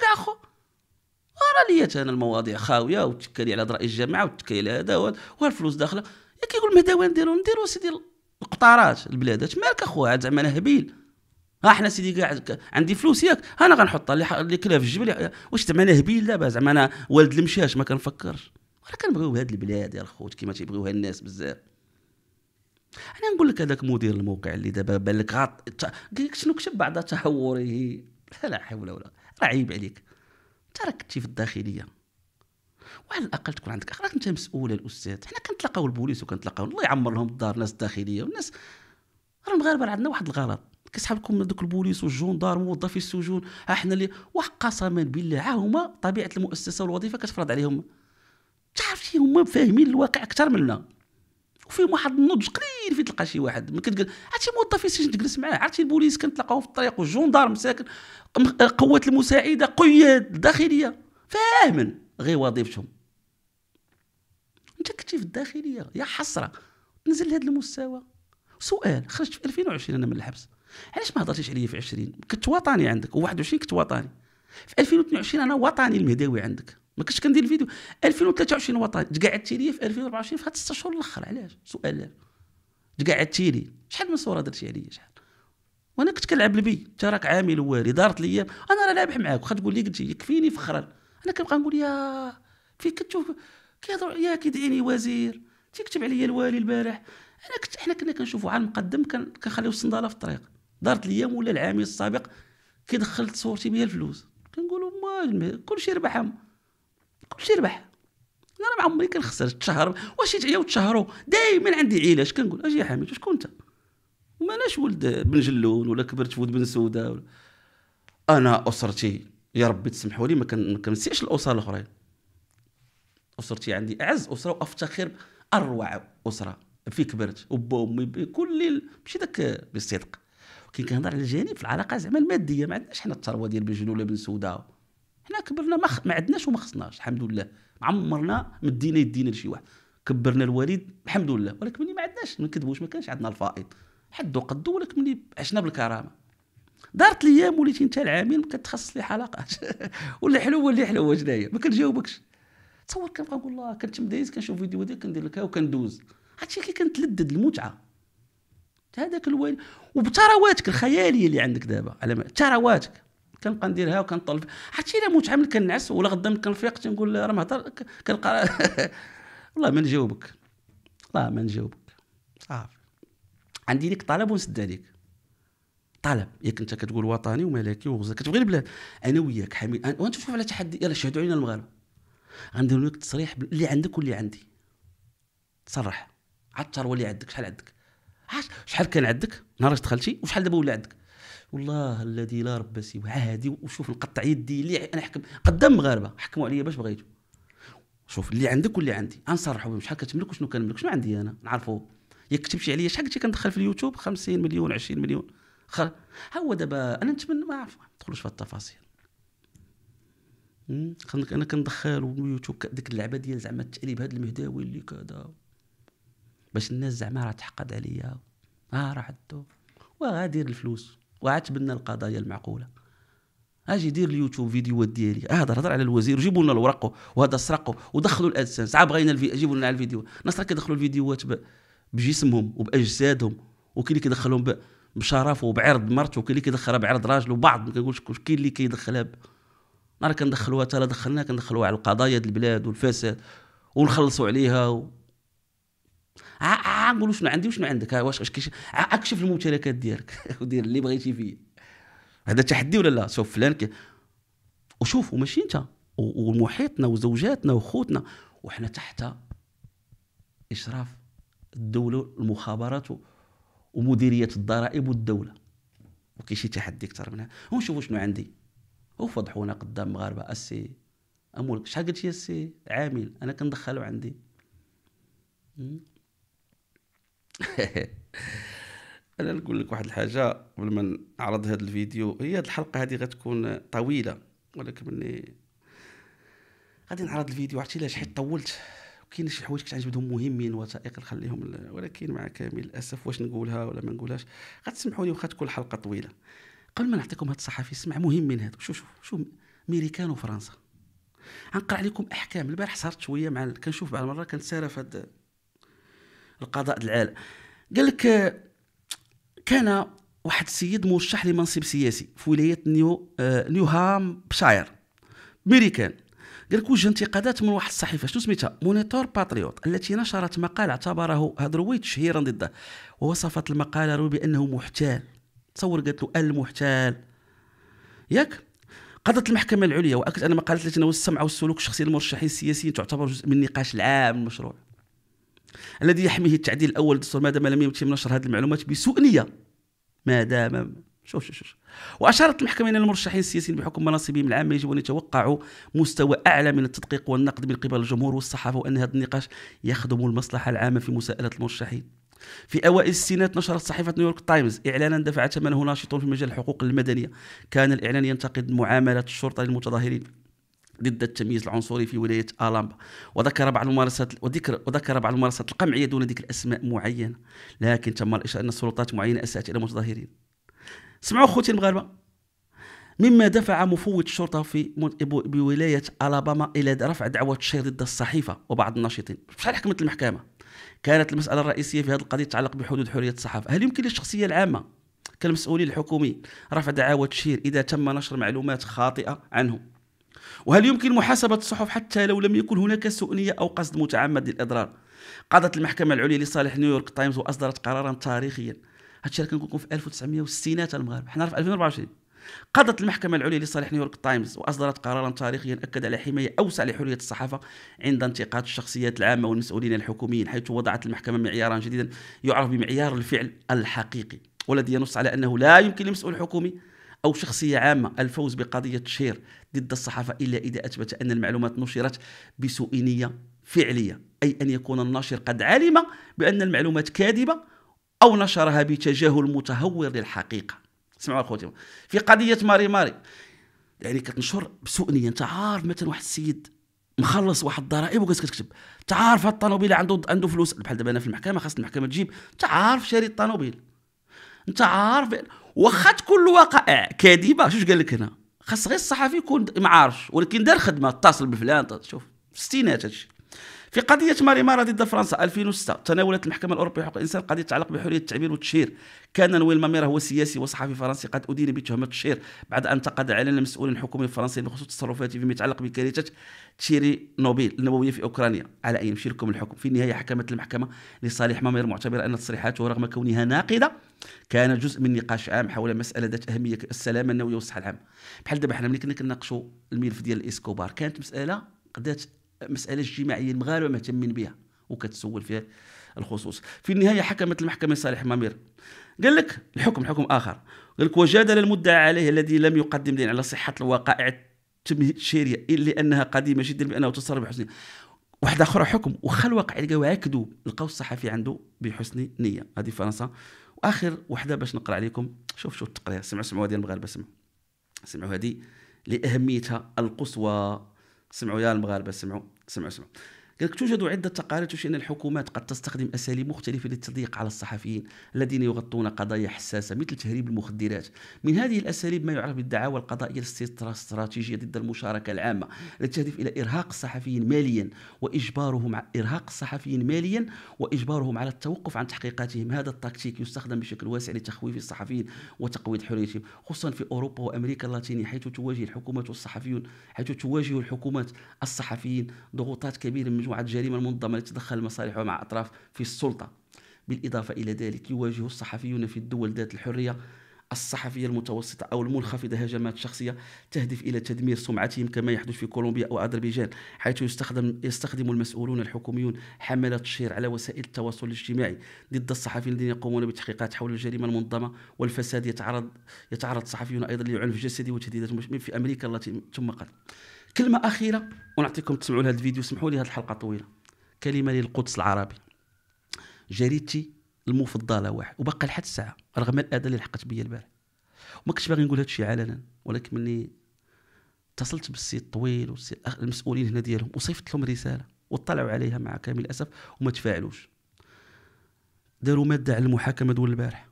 كاع اخو راه ليا انا المواضيع خاويه وتكالي على رئيس الجامعه وتكالي على هذا والفلوس داخله كيقول داوين نديرو نديرو سيدي القطارات البلادات مالك اخويا زعما انا هبيل ها حنا سيدي كاع عندي فلوس ياك انا غنحطها اللي, اللي كلا في الجبل واش زعما انا هبيل دابا زعما انا ولد المشاش ما كنفكرش راه كنبغيو هاد البلاد يا خوت كيما تيبغيوها الناس بزاف انا نقول لك هذاك مدير الموقع اللي دابا بان لك غاط شنو كتب بعد تهوره لا حول ولا راه عيب عليك انت راك كنتي في الداخليه وعلى الاقل تكون عندك اخلاق انت مسؤول الاستاذ حنا كنتلاقاو البوليس وكنتلاقاو الله يعمر لهم الدار الناس الداخليه والناس راه المغاربه عندنا واحد الغلط كيسحب لكم دوك البوليس والجوندار موظفي السجون ها حنا اللي وقسما بالله ها هما طبيعه المؤسسه والوظيفه كتفرض عليهم تعرف هما فاهمين الواقع اكثر منا وفيهم واحد النضج قليل في تلقى شي واحد ما كتقول عرفتي موظف في السجن تجلس معاه عرفتي البوليس كنتلاقاو في الطريق والجندار ساكن قوات المساعده قياد الداخليه فاهم غير وظيفتهم انت كنتي في الداخليه يا حسره نزل لهذا المستوى سؤال خرجت في 2020 انا من الحبس علاش ما هضرتيش عليا في 20 كنت وطني عندك و21 كنت وطني في 2022 انا وطني المهداوي عندك ما كنتش كندير الفيديو 2023 وطني تقعدتي لي في 2024 في هاد الست شهور الاخر علاش سؤال تقعدتي لي شحال من صوره درتي عليا شحال وانا كنت كنلعب البي انت راك عامل والي دارت ليا انا راه لابح معاك واخا تقول لي قلت يكفيني فخرا انا كنبقى نقول يا فين كتشوف كيهضر يا كيدعيني وزير تيكتب عليا الوالي البارح انا كنت حنا كنا كنشوفوا على المقدم كنخليو الصنداله في الطريق دارت ليا ولا العامل السابق كيدخل صورتي بها الفلوس كنقولوا ما كلشي ربحهم كلشي ربح انا ما عمري كنخسر تشهر واش يتعيا وتشهروا دائما عندي علاج كنقول اجي يا حميد شكون انت ما اناش ولد بن جلون ولا كبرت في ولد بن سوده ولا... انا اسرتي يا ربي تسمحوا لي ما كنسيش الاسر الاخرين اسرتي عندي اعز اسره وافتخر اروع اسره في كبرت وبا وامي بكل ماشي داك بالصدق كي كنهضر على الجانب في العلاقه زعما الماديه ما عندناش حنا الثروه ديال بن جلون ولا بن سوده حنا كبرنا ما, خ... ما عندناش وما خصناش الحمد لله عمرنا مدينا يدينا لشي واحد كبرنا الوالد الحمد لله ولكن ملي ما عندناش ما نكذبوش ما كانش عندنا الفائض حد وقد ولكن ملي عشنا بالكرامه دارت ايام وليتي انت العامل كتخصص لي حلقات ولا حلوه اللي حلوه جنايه ما كنجاوبكش تصور كنبقى نقول الله كنت مدايز كنشوف فيديو هذاك كندير لك وكندوز هادشي كي كنتلذذ المتعه هذاك الوالد وبثرواتك الخياليه اللي عندك دابا على ثرواتك كنبقى نديرها وكنطلب حتى الا موت عامل كنعس ولا غدا كنفيق تنقول راه مهضر كنلقى والله ما نجاوبك والله ما نجاوبك صافي عندي ليك طلب ونسد عليك طلب ياك انت كتقول وطني وملكي وغزه كتبغي البلاد انا وياك حميد وانت شوف على تحدي يلا شهدوا علينا المغاربه غندير لك تصريح اللي عندك واللي عندي تصرح عاد الثروه اللي عندك شحال عندك شحال كان عندك نهار دخلتي وشحال دابا ولا عندك والله الذي لا رب سواه عادي وشوف القطع يدي اللي انا حكم قدام مغاربه حكموا عليا باش بغيتو شوف اللي عندك واللي عندي غنصرحوا بهم شحال كتملك وشنو كنملك شنو عندي انا نعرفوا ياك شي عليا شحال كنت كندخل في اليوتيوب 50 مليون 20 مليون ها هو دابا انا نتمنى ما عرف ما ندخلوش في التفاصيل انا كندخل ويوتيوب ديك اللعبه ديال زعما التاليب هذا المهداوي اللي كذا باش الناس زعما راه تحقد عليا اه راه عدو وغادير الفلوس وعاد تبنى القضايا المعقوله اجي دير اليوتيوب فيديوهات ديالي اهضر هضر على الوزير جيبوا لنا الورق وهذا سرقوا ودخلوا الادسنس ساعه بغينا الفي... جيبوا لنا على الفيديو الناس راه كيدخلوا الفيديوهات ب... بجسمهم وباجسادهم وكاين اللي كيدخلهم ب... بشرف وبعرض مرته وكاين اللي كيدخلها بعرض راجله وبعض ما كنقولش كاين اللي كيدخلها ب... انا كندخلوها حتى لا دخلناها كندخلوها على القضايا ديال البلاد والفساد ونخلصوا عليها و... آه، آه، آه، نقول شنو عندي وشنو عندك واش اكشف الممتلكات ديالك ودير اللي بغيتي فيا هذا تحدي ولا لا شوف فلان كي وشوف وماشي انت ومحيطنا وزوجاتنا وخوتنا وحنا تحت اشراف الدوله المخابرات ومديريه الضرائب والدوله وكاين شي تحدي اكثر منها ونشوفوا شنو عندي وفضحونا قدام مغاربه السي امولك شحال قلت السي عامل انا كندخلو عندي انا نقول لك واحد الحاجه قبل ما نعرض هذا الفيديو هي هذه الحلقه هذه غتكون طويله ولكن مني غادي نعرض الفيديو عرفتي علاش حيت طولت كاين شي حوايج كنت عجبتهم مهمين وثائق نخليهم ولكن مع كامل الاسف واش نقولها ولا ما نقولهاش غتسمحوا لي واخا تكون الحلقه طويله قبل ما نعطيكم هذا الصحفي سمع مهم من هذا شوف شوف شوف ميريكان وفرنسا غنقرا عليكم احكام البارح صارت شويه مع كنشوف بعض المره كنتسارى في هذا القضاء العال قال لك كان واحد السيد مرشح لمنصب سياسي في ولايه نيو آه، نيو هام بشاير ميريكان قال لك وجه انتقادات من واحد الصحيفه شنو سميتها مونيتور باتريوت التي نشرت مقال اعتبره هدرويت شهيرا ضده ووصفت المقال بانه محتال تصور قالت له المحتال ياك قضت المحكمة العليا وأكدت أن مقالة نوز السمع والسلوك الشخصي للمرشحين السياسيين تعتبر جزء من النقاش العام المشروع الذي يحميه التعديل الاول للدستور ما دام لم يتم نشر هذه المعلومات بسوء نيه ما دام شوف شوف شوف واشارت المحكمه ان المرشحين السياسيين بحكم مناصبهم العامه يجب ان يتوقعوا مستوى اعلى من التدقيق والنقد من قبل الجمهور والصحافه وان هذا النقاش يخدم المصلحه العامه في مساءله المرشحين في اوائل الستينات نشرت صحيفه نيويورك تايمز اعلانا دفع ثمنه ناشطون في مجال الحقوق المدنيه كان الاعلان ينتقد معامله الشرطه للمتظاهرين ضد التمييز العنصري في ولايه الامبا وذكر بعض الممارسات وذكر وذكر بعض الممارسات القمعيه دون ذكر اسماء معينه لكن تم الاشاره ان السلطات معينه اساءت الى متظاهرين سمعوا اخوتي المغاربه مما دفع مفوض الشرطه في بولايه الاباما الى رفع دعوه شير ضد الصحيفه وبعض الناشطين شحال حكمت المحكمه كانت المساله الرئيسيه في هذه القضيه تتعلق بحدود حريه الصحافه هل يمكن للشخصيه العامه كالمسؤولين الحكومي رفع دعاوى تشهير اذا تم نشر معلومات خاطئه عنهم وهل يمكن محاسبة الصحف حتى لو لم يكن هناك سؤنية أو قصد متعمد للإضرار قضت المحكمة العليا لصالح نيويورك تايمز وأصدرت قرارا تاريخيا هادشي راه كنقول لكم في 1960 المغرب حنا في 2024 قضت المحكمة العليا لصالح نيويورك تايمز وأصدرت قرارا تاريخيا أكد على حماية أوسع لحرية الصحافة عند انتقاد الشخصيات العامة والمسؤولين الحكوميين حيث وضعت المحكمة معيارا جديدا يعرف بمعيار الفعل الحقيقي والذي ينص على أنه لا يمكن لمسؤول حكومي أو شخصية عامة الفوز بقضية شير ضد الصحافة إلا إذا أثبت أن المعلومات نشرت بسوء نية فعلية أي أن يكون الناشر قد علم بأن المعلومات كاذبة أو نشرها بتجاهل متهور للحقيقة اسمعوا أخوتي في قضية ماري ماري يعني كتنشر بسوء نية أنت عارف مثلا واحد السيد مخلص واحد الضرائب وكاس كتكتب تعرف هاد الطنوبيل عنده عنده فلوس بحال دابا انا في المحكمه خاص المحكمه تجيب تعرف شاري الطنوبيل انت عارف واخا تكون الوقائع كاذبه شوش قال لك هنا خاص غير الصحفي يكون ما عارفش ولكن دار خدمه اتصل بفلان شوف ستينات هادشي في قضية ماري مارا ضد فرنسا 2006 تناولت المحكمة الأوروبية حقوق الإنسان قضية تتعلق بحرية التعبير والتشهير كان نويل ماميرا هو سياسي وصحفي فرنسي قد أدين بتهمة التشهير بعد أن انتقد علنا المسؤول الحكومي الفرنسي بخصوص تصرفاته فيما يتعلق بكارثة تشيري نوبيل النووية في أوكرانيا على أن يمشي لكم الحكم في النهاية حكمت المحكمة لصالح ماميرا معتبرة أن تصريحاته رغم كونها ناقدة كان جزء من نقاش عام حول مسألة ذات أهمية السلامة النووية والصحة العامة بحال دابا حنا ملي كنا كنناقشوا الملف ديال الإسكوبار كانت مسألة قدات مسألة اجتماعية المغاربة مهتمين بها وكتسول فيها الخصوص في النهاية حكمت المحكمة صالح مامير قال لك الحكم حكم آخر قال لك وجادل المدعى عليه الذي لم يقدم دين على صحة الوقائع التمشيرية إلا أنها قديمة جدا بأنه تصرف بحسن واحد اخر حكم وخا الواقع لقاو عكدوا لقاو الصحفي عنده بحسن نيه هذه فرنسا واخر وحده باش نقرا عليكم شوف شوف التقرير سمعوا سمعوا هذه المغاربه سمعوا سمعوا هذه لاهميتها القصوى سمعوا يا المغاربه سمعوا سمعوا سمعوا قال توجد عدة تقارير تشير أن الحكومات قد تستخدم أساليب مختلفة للتضييق على الصحفيين الذين يغطون قضايا حساسة مثل تهريب المخدرات من هذه الأساليب ما يعرف بالدعاوى القضائية الاستراتيجية ضد المشاركة العامة التي تهدف إلى إرهاق الصحفيين ماليا وإجبارهم إرهاق الصحفيين ماليا وإجبارهم على التوقف عن تحقيقاتهم هذا التكتيك يستخدم بشكل واسع لتخويف الصحفيين وتقويض حريتهم خصوصا في أوروبا وأمريكا اللاتينية حيث تواجه الحكومات الصحفيون حيث تواجه الحكومات الصحفيين ضغوطات كبيرة من مجموعة جريمة منظمة لتتدخل مصالحها مع أطراف في السلطة بالإضافة إلى ذلك يواجه الصحفيون في الدول ذات الحرية الصحفية المتوسطة أو المنخفضة هجمات شخصية تهدف إلى تدمير سمعتهم كما يحدث في كولومبيا وأذربيجان حيث يستخدم يستخدم المسؤولون الحكوميون حملات الشير على وسائل التواصل الاجتماعي ضد الصحفيين الذين يقومون بتحقيقات حول الجريمة المنظمة والفساد يتعرض يتعرض الصحفيون أيضا لعنف جسدي وتهديدات في أمريكا التي تم قتل كلمه اخيره ونعطيكم تسمعوا لهذا الفيديو اسمحوا لي هذه الحلقه طويله كلمه للقدس العربي جريدتي المفضله واحد وبقى لحد الساعه رغم الاذى اللي لحقت بيا البارح وما كنتش باغي نقول هذا الشيء علنا ولكن مني اتصلت بالسيد طويل والسيد المسؤولين هنا ديالهم وصيفط لهم رساله وطلعوا عليها مع كامل الاسف وما تفاعلوش داروا ماده على المحاكمه دول البارح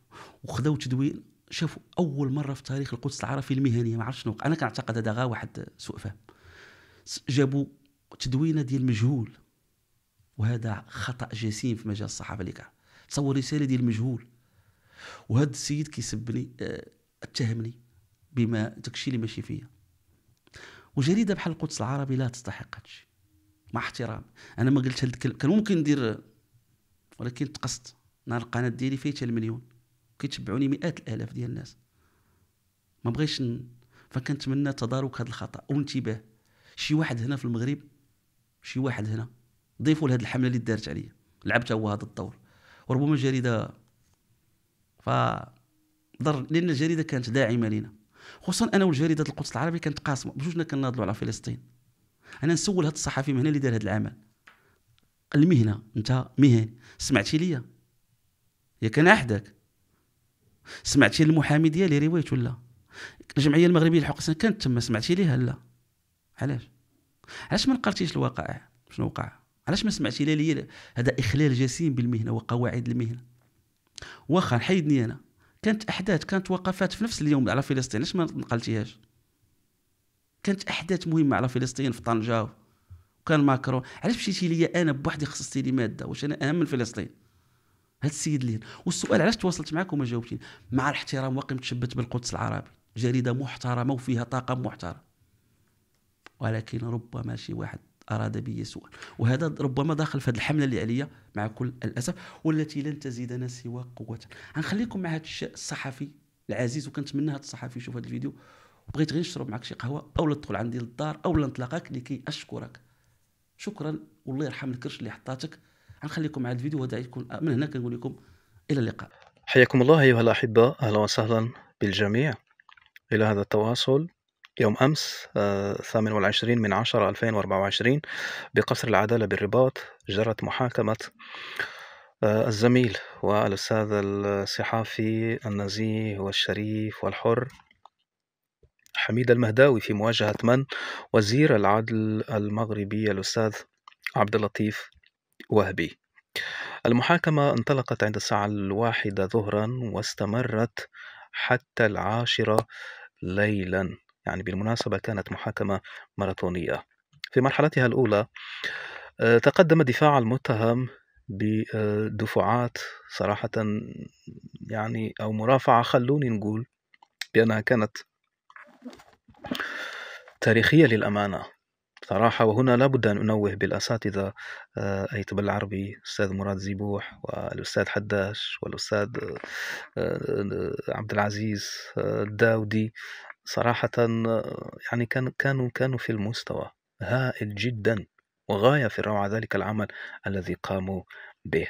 وخذوا تدوين شافوا اول مره في تاريخ القدس العربي المهنيه ما عرفتش انا كنعتقد هذا غا واحد سوء فهم جابوا تدوينه ديال مجهول وهذا خطا جسيم في مجال الصحافه اللي كان تصور رساله ديال مجهول وهذا السيد كيسبني آه، اتهمني بما داكشي اللي ماشي فيا وجريده بحال القدس العربي لا تستحق هادشي مع احترام انا ما قلتش هاد الكلام كان ممكن ندير ولكن تقصت نهار القناه ديالي فيتها المليون كيتبعوني مئات الالاف ديال الناس ما بغيتش ن... فكنتمنى تدارك هذا الخطا وانتباه شي واحد هنا في المغرب شي واحد هنا ضيفوا لهذه الحمله اللي دارت عليا لعبت هو هذا الدور وربما الجريده ف ضر لان الجريده كانت داعمه لنا خصوصا انا والجريده القدس العربي كانت قاسمه بجوجنا كناضلوا على فلسطين انا نسول هذا الصحفي من هنا اللي دار هذا العمل المهنه انت مهن سمعتي ليا يا كان احدك سمعتي المحامي ديالي روايت ولا الجمعيه المغربيه للحقوق كانت تما سمعتي ليها لا علاش علاش ما نقرتيش الواقع شنو وقع علاش ما سمعتي لا ليا هذا اخلال جسيم بالمهنه وقواعد المهنه واخا نحيدني انا كانت احداث كانت وقفات في نفس اليوم على فلسطين علاش ما نقلتيهاش كانت احداث مهمه على فلسطين في طنجه وكان ماكرون علاش مشيتي ليا انا بوحدي خصصتي لي ماده واش انا اهم من فلسطين هذا السيد اللي والسؤال علاش تواصلت معاك وما جاوبتيني مع الاحترام واقيم تشبت بالقدس العربي جريده محترمه وفيها طاقم محترم ولكن ربما شي واحد أراد بي سوءا وهذا ربما داخل في هذه الحملة اللي عليا مع كل الأسف والتي لن تزيدنا سوى قوة غنخليكم مع هذا الشيء الصحفي العزيز وكنتمنى هذا الصحفي يشوف هذا الفيديو بغيت غير نشرب معك شي قهوه او تدخل عندي للدار او نتلاقاك لكي اشكرك شكرا والله يرحم الكرش اللي حطاتك غنخليكم مع الفيديو وهذا يكون من هنا كنقول لكم الى اللقاء حياكم الله ايها الاحبه اهلا وسهلا بالجميع الى هذا التواصل يوم أمس 28 آه، من 10 2024 بقصر العدالة بالرباط جرت محاكمة آه، الزميل والأستاذ الصحافي النزيه والشريف والحر حميد المهداوي في مواجهة من وزير العدل المغربي الأستاذ عبد اللطيف وهبي المحاكمة انطلقت عند الساعة الواحدة ظهرا واستمرت حتى العاشرة ليلا يعني بالمناسبة كانت محاكمة ماراثونية في مرحلتها الأولى آه، تقدم دفاع المتهم بدفعات صراحة يعني أو مرافعة خلوني نقول بأنها كانت تاريخية للأمانة صراحة وهنا لابد أن أنوه بالأساتذة آه، أيتب العربي أستاذ مراد زيبوح والأستاذ حداش والأستاذ آه، عبد العزيز الداودي صراحة يعني كان كانوا كانوا في المستوى هائل جدا وغاية في الروعة ذلك العمل الذي قاموا به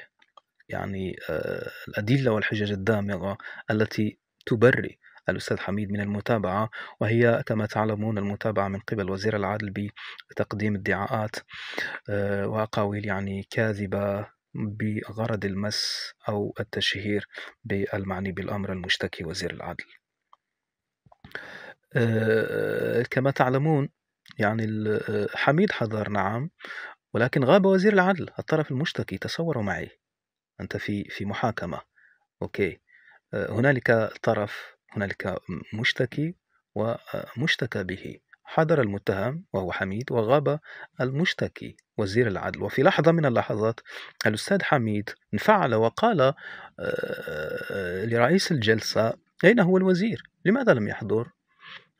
يعني آه، الأدلة والحجج الدامغة التي تبرئ الأستاذ حميد من المتابعة وهي كما تعلمون المتابعة من قبل وزير العدل بتقديم ادعاءات آه، وأقاويل يعني كاذبة بغرض المس أو التشهير بالمعني بالأمر المشتكي وزير العدل آه، كما تعلمون يعني آه، حميد حضر نعم ولكن غاب وزير العدل الطرف المشتكي تصوروا معي أنت في في محاكمة أوكي آه، هنالك طرف هنالك مشتكي ومشتكى به حضر المتهم وهو حميد وغاب المشتكي وزير العدل وفي لحظة من اللحظات الأستاذ حميد انفعل وقال لرئيس الجلسة أين هو الوزير؟ لماذا لم يحضر؟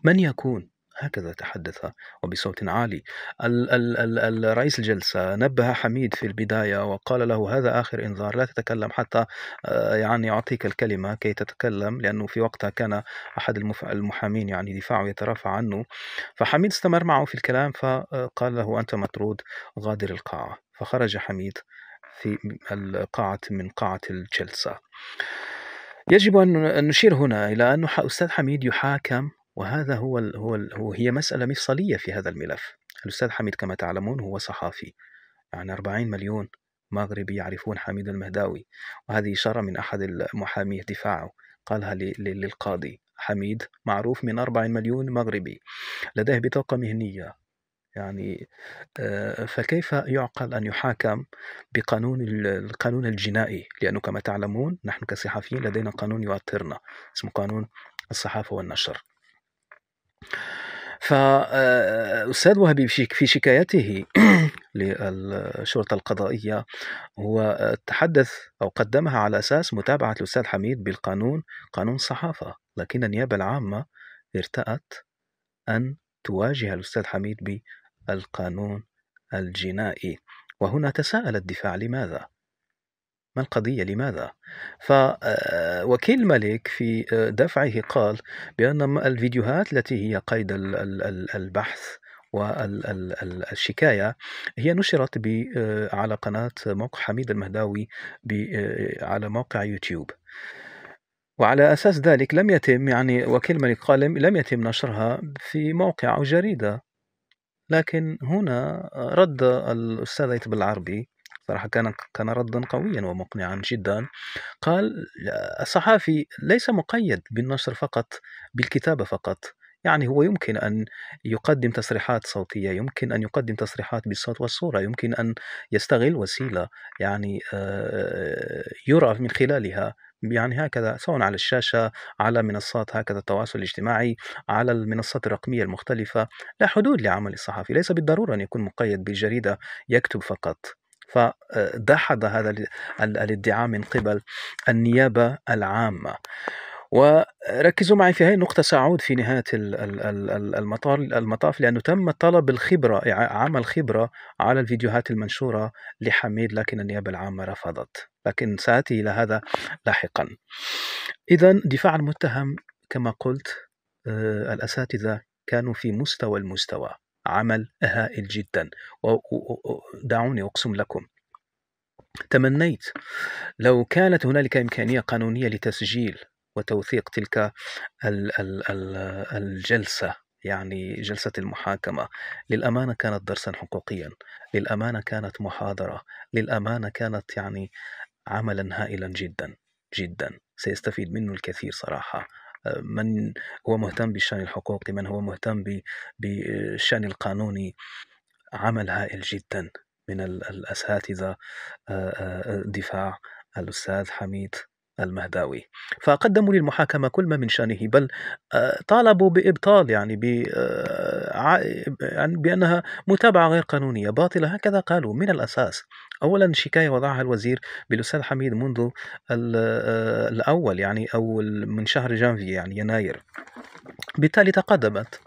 من يكون؟ هكذا تحدث وبصوت عالي ال ال ال رئيس الجلسة نبه حميد في البداية وقال له هذا آخر إنذار لا تتكلم حتى آه، يعني يعطيك الكلمة كي تتكلم لأنه في وقتها كان أحد المحامين يعني دفاعه يترافع عنه فحميد استمر معه في الكلام فقال له أنت مطرود غادر القاعة فخرج حميد في القاعة من قاعة الجلسة يجب أن نشير هنا إلى أن أستاذ حميد يحاكم وهذا هو الـ هو الـ هو هي مسألة مفصلية في هذا الملف الأستاذ حميد كما تعلمون هو صحافي يعني 40 مليون مغربي يعرفون حميد المهداوي وهذه إشارة من أحد محاميه دفاعه قالها للقاضي حميد معروف من 40 مليون مغربي لديه بطاقة مهنية يعني آه، فكيف يعقل أن يحاكم بقانون القانون الجنائي لأنه كما تعلمون نحن كصحفيين لدينا قانون يؤثرنا اسمه قانون الصحافة والنشر فأستاذ آه، وهبي في شكايته للشرطة القضائية هو آه، تحدث أو قدمها على أساس متابعة الأستاذ حميد بالقانون قانون الصحافة لكن النيابة العامة ارتأت أن تواجه الأستاذ حميد القانون الجنائي وهنا تساءل الدفاع لماذا ما القضية لماذا؟ فوكيل آه، الملك في آه، دفعه قال بأن الفيديوهات التي هي قيد البحث والشكاية هي نشرت آه، على قناة موقع حميد المهداوي على موقع يوتيوب وعلى أساس ذلك لم يتم يعني وكيل الملك قال لم يتم نشرها في موقع أو جريدة لكن هنا آه، رد الأستاذ أيتب العربي صراحة كان كان ردا قويا ومقنعا جدا قال الصحافي ليس مقيد بالنشر فقط بالكتابة فقط يعني هو يمكن أن يقدم تصريحات صوتية يمكن أن يقدم تصريحات بالصوت والصورة يمكن أن يستغل وسيلة يعني آه، يرى من خلالها يعني هكذا سواء على الشاشة على منصات هكذا التواصل الاجتماعي على المنصات الرقمية المختلفة لا حدود لعمل الصحفي ليس بالضرورة أن يكون مقيد بجريدة يكتب فقط فدحض آه، هذا الادعاء من قبل النيابة العامة وركزوا معي في هذه النقطة سأعود في نهاية المطار المطاف لأنه تم طلب الخبرة عمل خبرة على الفيديوهات المنشورة لحميد لكن النيابة العامة رفضت لكن سآتي إلى هذا لاحقا إذا دفاع المتهم كما قلت آه، الأساتذة كانوا في مستوى المستوى عمل هائل جدا ودعوني أقسم لكم تمنيت لو كانت هنالك إمكانية قانونية لتسجيل وتوثيق تلك الجلسة يعني جلسة المحاكمة للأمانة كانت درسا حقوقيا للأمانة كانت محاضرة للأمانة كانت يعني عملا هائلا جدا جدا سيستفيد منه الكثير صراحة من هو مهتم بالشأن الحقوقي من هو مهتم بالشأن القانوني عمل هائل جدا من الأساتذة دفاع الأستاذ حميد المهداوي فقدموا للمحاكمة كل ما من شأنه بل آه، طالبوا بإبطال يعني, آه، يعني بأنها متابعة غير قانونية باطلة هكذا قالوا من الأساس اولا شكايه وضعها الوزير بالاستاذ حميد منذ آه، الاول يعني او من شهر جانفي يعني يناير بالتالي تقدمت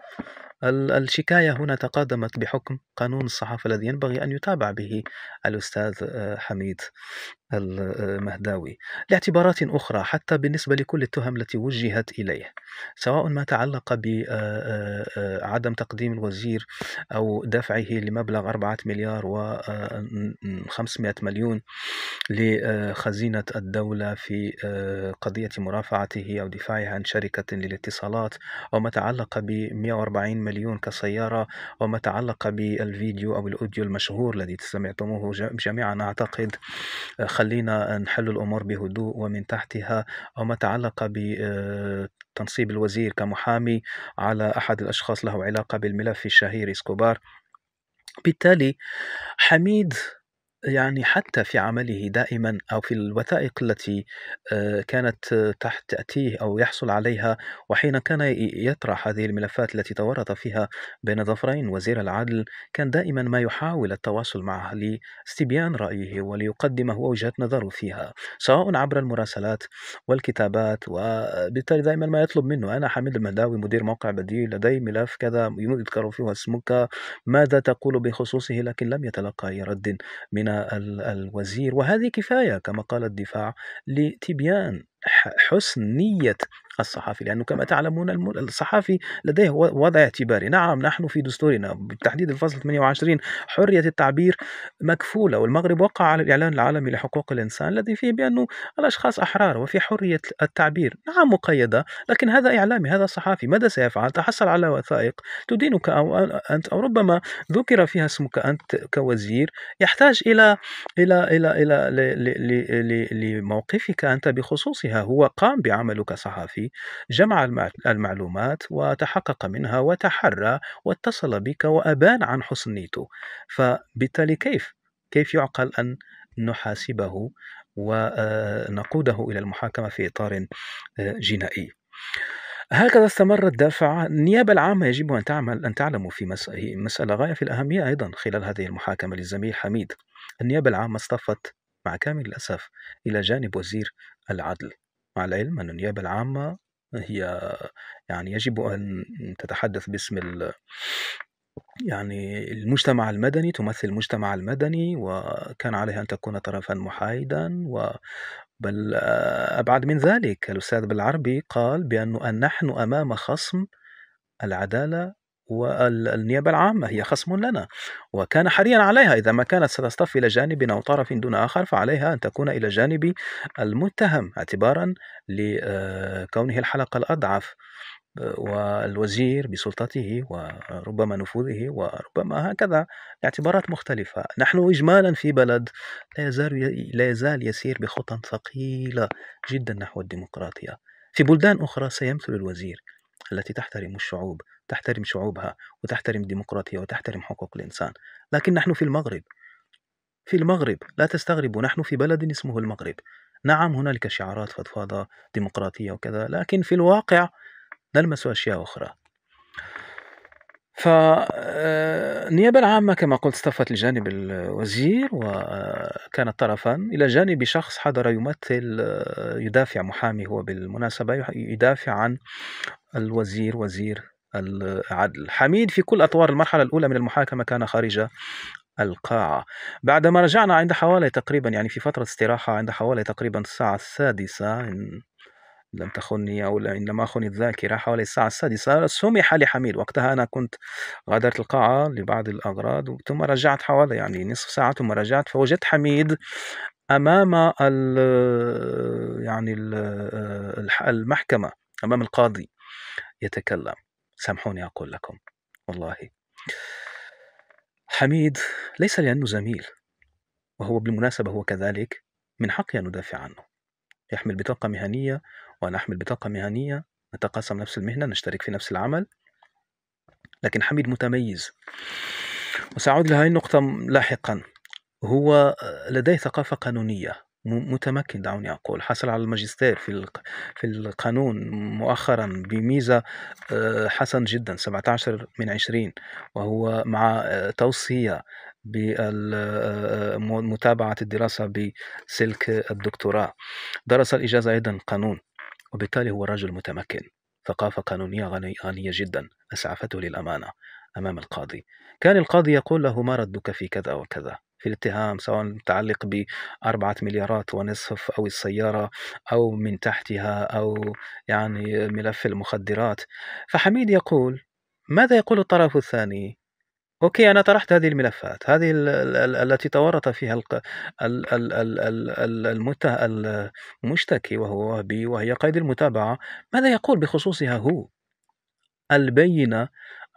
الشكاية هنا تقدمت بحكم قانون الصحافة الذي ينبغي أن يتابع به الأستاذ حميد المهداوي لاعتبارات أخرى حتى بالنسبة لكل التهم التي وجهت إليه سواء ما تعلق بعدم آه، آه، تقديم الوزير أو دفعه لمبلغ 4 مليار و 500 آه، مليون لخزينة الدولة في قضية مرافعته أو دفاعه عن شركة للاتصالات أو ما تعلق ب 140 مليون كسيارة أو ما تعلق بالفيديو أو الأوديو المشهور الذي سمعتموه جميعا أعتقد خلف خلينا نحل الأمور بهدوء ومن تحتها أو ما تعلق بتنصيب آه، الوزير كمحامي على أحد الأشخاص له علاقة بالملف الشهير إسكوبار بالتالي حميد يعني حتى في عمله دائما أو في الوثائق التي آه، كانت تحت تأتيه أو يحصل عليها وحين كان يطرح هذه الملفات التي تورط فيها بين ظفرين وزير العدل كان دائما ما يحاول التواصل معه لاستبيان رأيه وليقدم هو وجهة نظره فيها سواء عبر المراسلات والكتابات وبالتالي دائما ما يطلب منه أنا حميد المهداوي مدير موقع بديل لدي ملف كذا يذكر فيه اسمك ماذا تقول بخصوصه لكن لم يتلقى أي رد من الوزير وهذه كفاية كما قال الدفاع لتبيان حسن نية الصحافي لأنه كما تعلمون الصحافي لديه وضع اعتباري نعم نحن في دستورنا بالتحديد الفصل 28 حرية التعبير مكفولة والمغرب وقع على الإعلان العالمي لحقوق الإنسان الذي فيه بأنه الأشخاص أحرار وفي حرية التعبير نعم مقيدة لكن هذا إعلامي هذا صحافي ماذا سيفعل تحصل على وثائق تدينك أو أنت أو ربما ذكر فيها اسمك أنت كوزير يحتاج إلى إلى إلى إلى, إلى لموقفك أنت بخصوصها هو قام بعمله كصحفي جمع المعلومات وتحقق منها وتحرى واتصل بك وأبان عن حسن نيته فبالتالي كيف كيف يعقل أن نحاسبه ونقوده آه، إلى المحاكمة في إطار آه، جنائي هكذا استمر الدافع النيابة العامة يجب أن تعمل أن تعلم في مسألة غاية في الأهمية أيضا خلال هذه المحاكمة للزميل حميد النيابة العامة اصطفت مع كامل الأسف إلى جانب وزير العدل مع العلم أن النيابة العامة هي يعني يجب أن تتحدث باسم يعني المجتمع المدني تمثل المجتمع المدني وكان عليها أن تكون طرفا محايدا و بل آه، أبعد من ذلك الأستاذ بالعربي قال أن نحن أمام خصم العدالة والنيابة العامة هي خصم لنا وكان حريا عليها إذا ما كانت ستصطف إلى جانب أو طرف دون آخر فعليها أن تكون إلى جانب المتهم اعتبارا لكونه آه، الحلقة الأضعف آه، والوزير بسلطته وربما نفوذه وربما هكذا اعتبارات مختلفة نحن إجمالا في بلد لا يزال, لا يزال يسير بخطى ثقيلة جدا نحو الديمقراطية في بلدان أخرى سيمثل الوزير التي تحترم الشعوب تحترم شعوبها وتحترم الديمقراطية وتحترم حقوق الإنسان لكن نحن في المغرب في المغرب لا تستغربوا نحن في بلد اسمه المغرب نعم هنالك شعارات فضفاضة ديمقراطية وكذا لكن في الواقع نلمس أشياء أخرى فالنيابة آه، العامة كما قلت استفت لجانب الوزير وكانت طرفا إلى جانب شخص حضر يمثل آه، يدافع محامي هو بالمناسبة يدافع عن الوزير وزير العدل حميد في كل أطوار المرحلة الأولى من المحاكمة كان خارج القاعة بعدما رجعنا عند حوالي تقريبا يعني في فترة استراحة عند حوالي تقريبا الساعة السادسة إن لم تخني أو إن لم أخني الذاكرة حوالي الساعة السادسة سمح لحميد وقتها أنا كنت غادرت القاعة لبعض الأغراض ثم رجعت حوالي يعني نصف ساعة ثم رجعت فوجدت حميد أمام الـ يعني آه، المحكمة أمام القاضي يتكلم سامحوني أقول لكم والله حميد ليس لأنه زميل وهو بالمناسبة هو كذلك من حقي أن أدافع عنه يحمل بطاقة مهنية وأنا أحمل بطاقة مهنية نتقاسم نفس المهنة نشترك في نفس العمل لكن حميد متميز وسأعود لهذه النقطة لاحقا هو آه، لديه ثقافة قانونية متمكن دعوني أقول حصل على الماجستير في في القانون مؤخرا بميزة آه، حسن جدا 17 من 20 وهو مع آه، توصية بمتابعة آه، الدراسة بسلك الدكتوراه درس الإجازة أيضا قانون وبالتالي هو رجل متمكن ثقافة قانونية غنية جدا أسعفته للأمانة أمام القاضي كان القاضي يقول له ما ردك في كذا وكذا في الاتهام سواء متعلق بأربعة مليارات ونصف أو السيارة أو من تحتها أو يعني ملف المخدرات فحميد يقول ماذا يقول الطرف الثاني اوكي انا طرحت هذه الملفات هذه التي تورط فيها ال المشتكي وهو بي وهي قيد المتابعه ماذا يقول بخصوصها هو البينه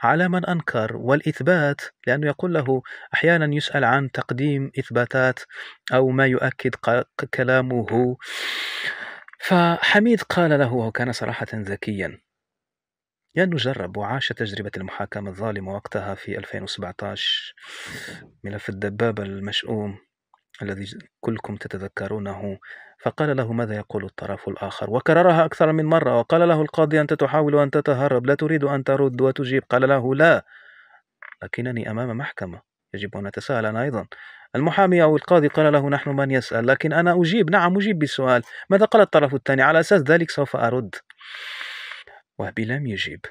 على من أنكر والإثبات لأنه يقول له أحيانا يسأل عن تقديم إثباتات أو ما يؤكد كلامه فحميد قال له وهو كان صراحة ذكيا لأنه جرب وعاش تجربة المحاكمة الظالمة وقتها في 2017 ملف الدبابة المشؤوم الذي كلكم تتذكرونه فقال له ماذا يقول الطرف الآخر وكررها أكثر من مرة وقال له القاضي أنت تحاول أن تتهرب لا تريد أن ترد وتجيب قال له لا لكنني أمام محكمة يجب أن أتساءل أنا أيضا المحامي أو القاضي قال له نحن من يسأل لكن أنا أجيب نعم أجيب بالسؤال ماذا قال الطرف الثاني على أساس ذلك سوف أرد وهبي لم يجيب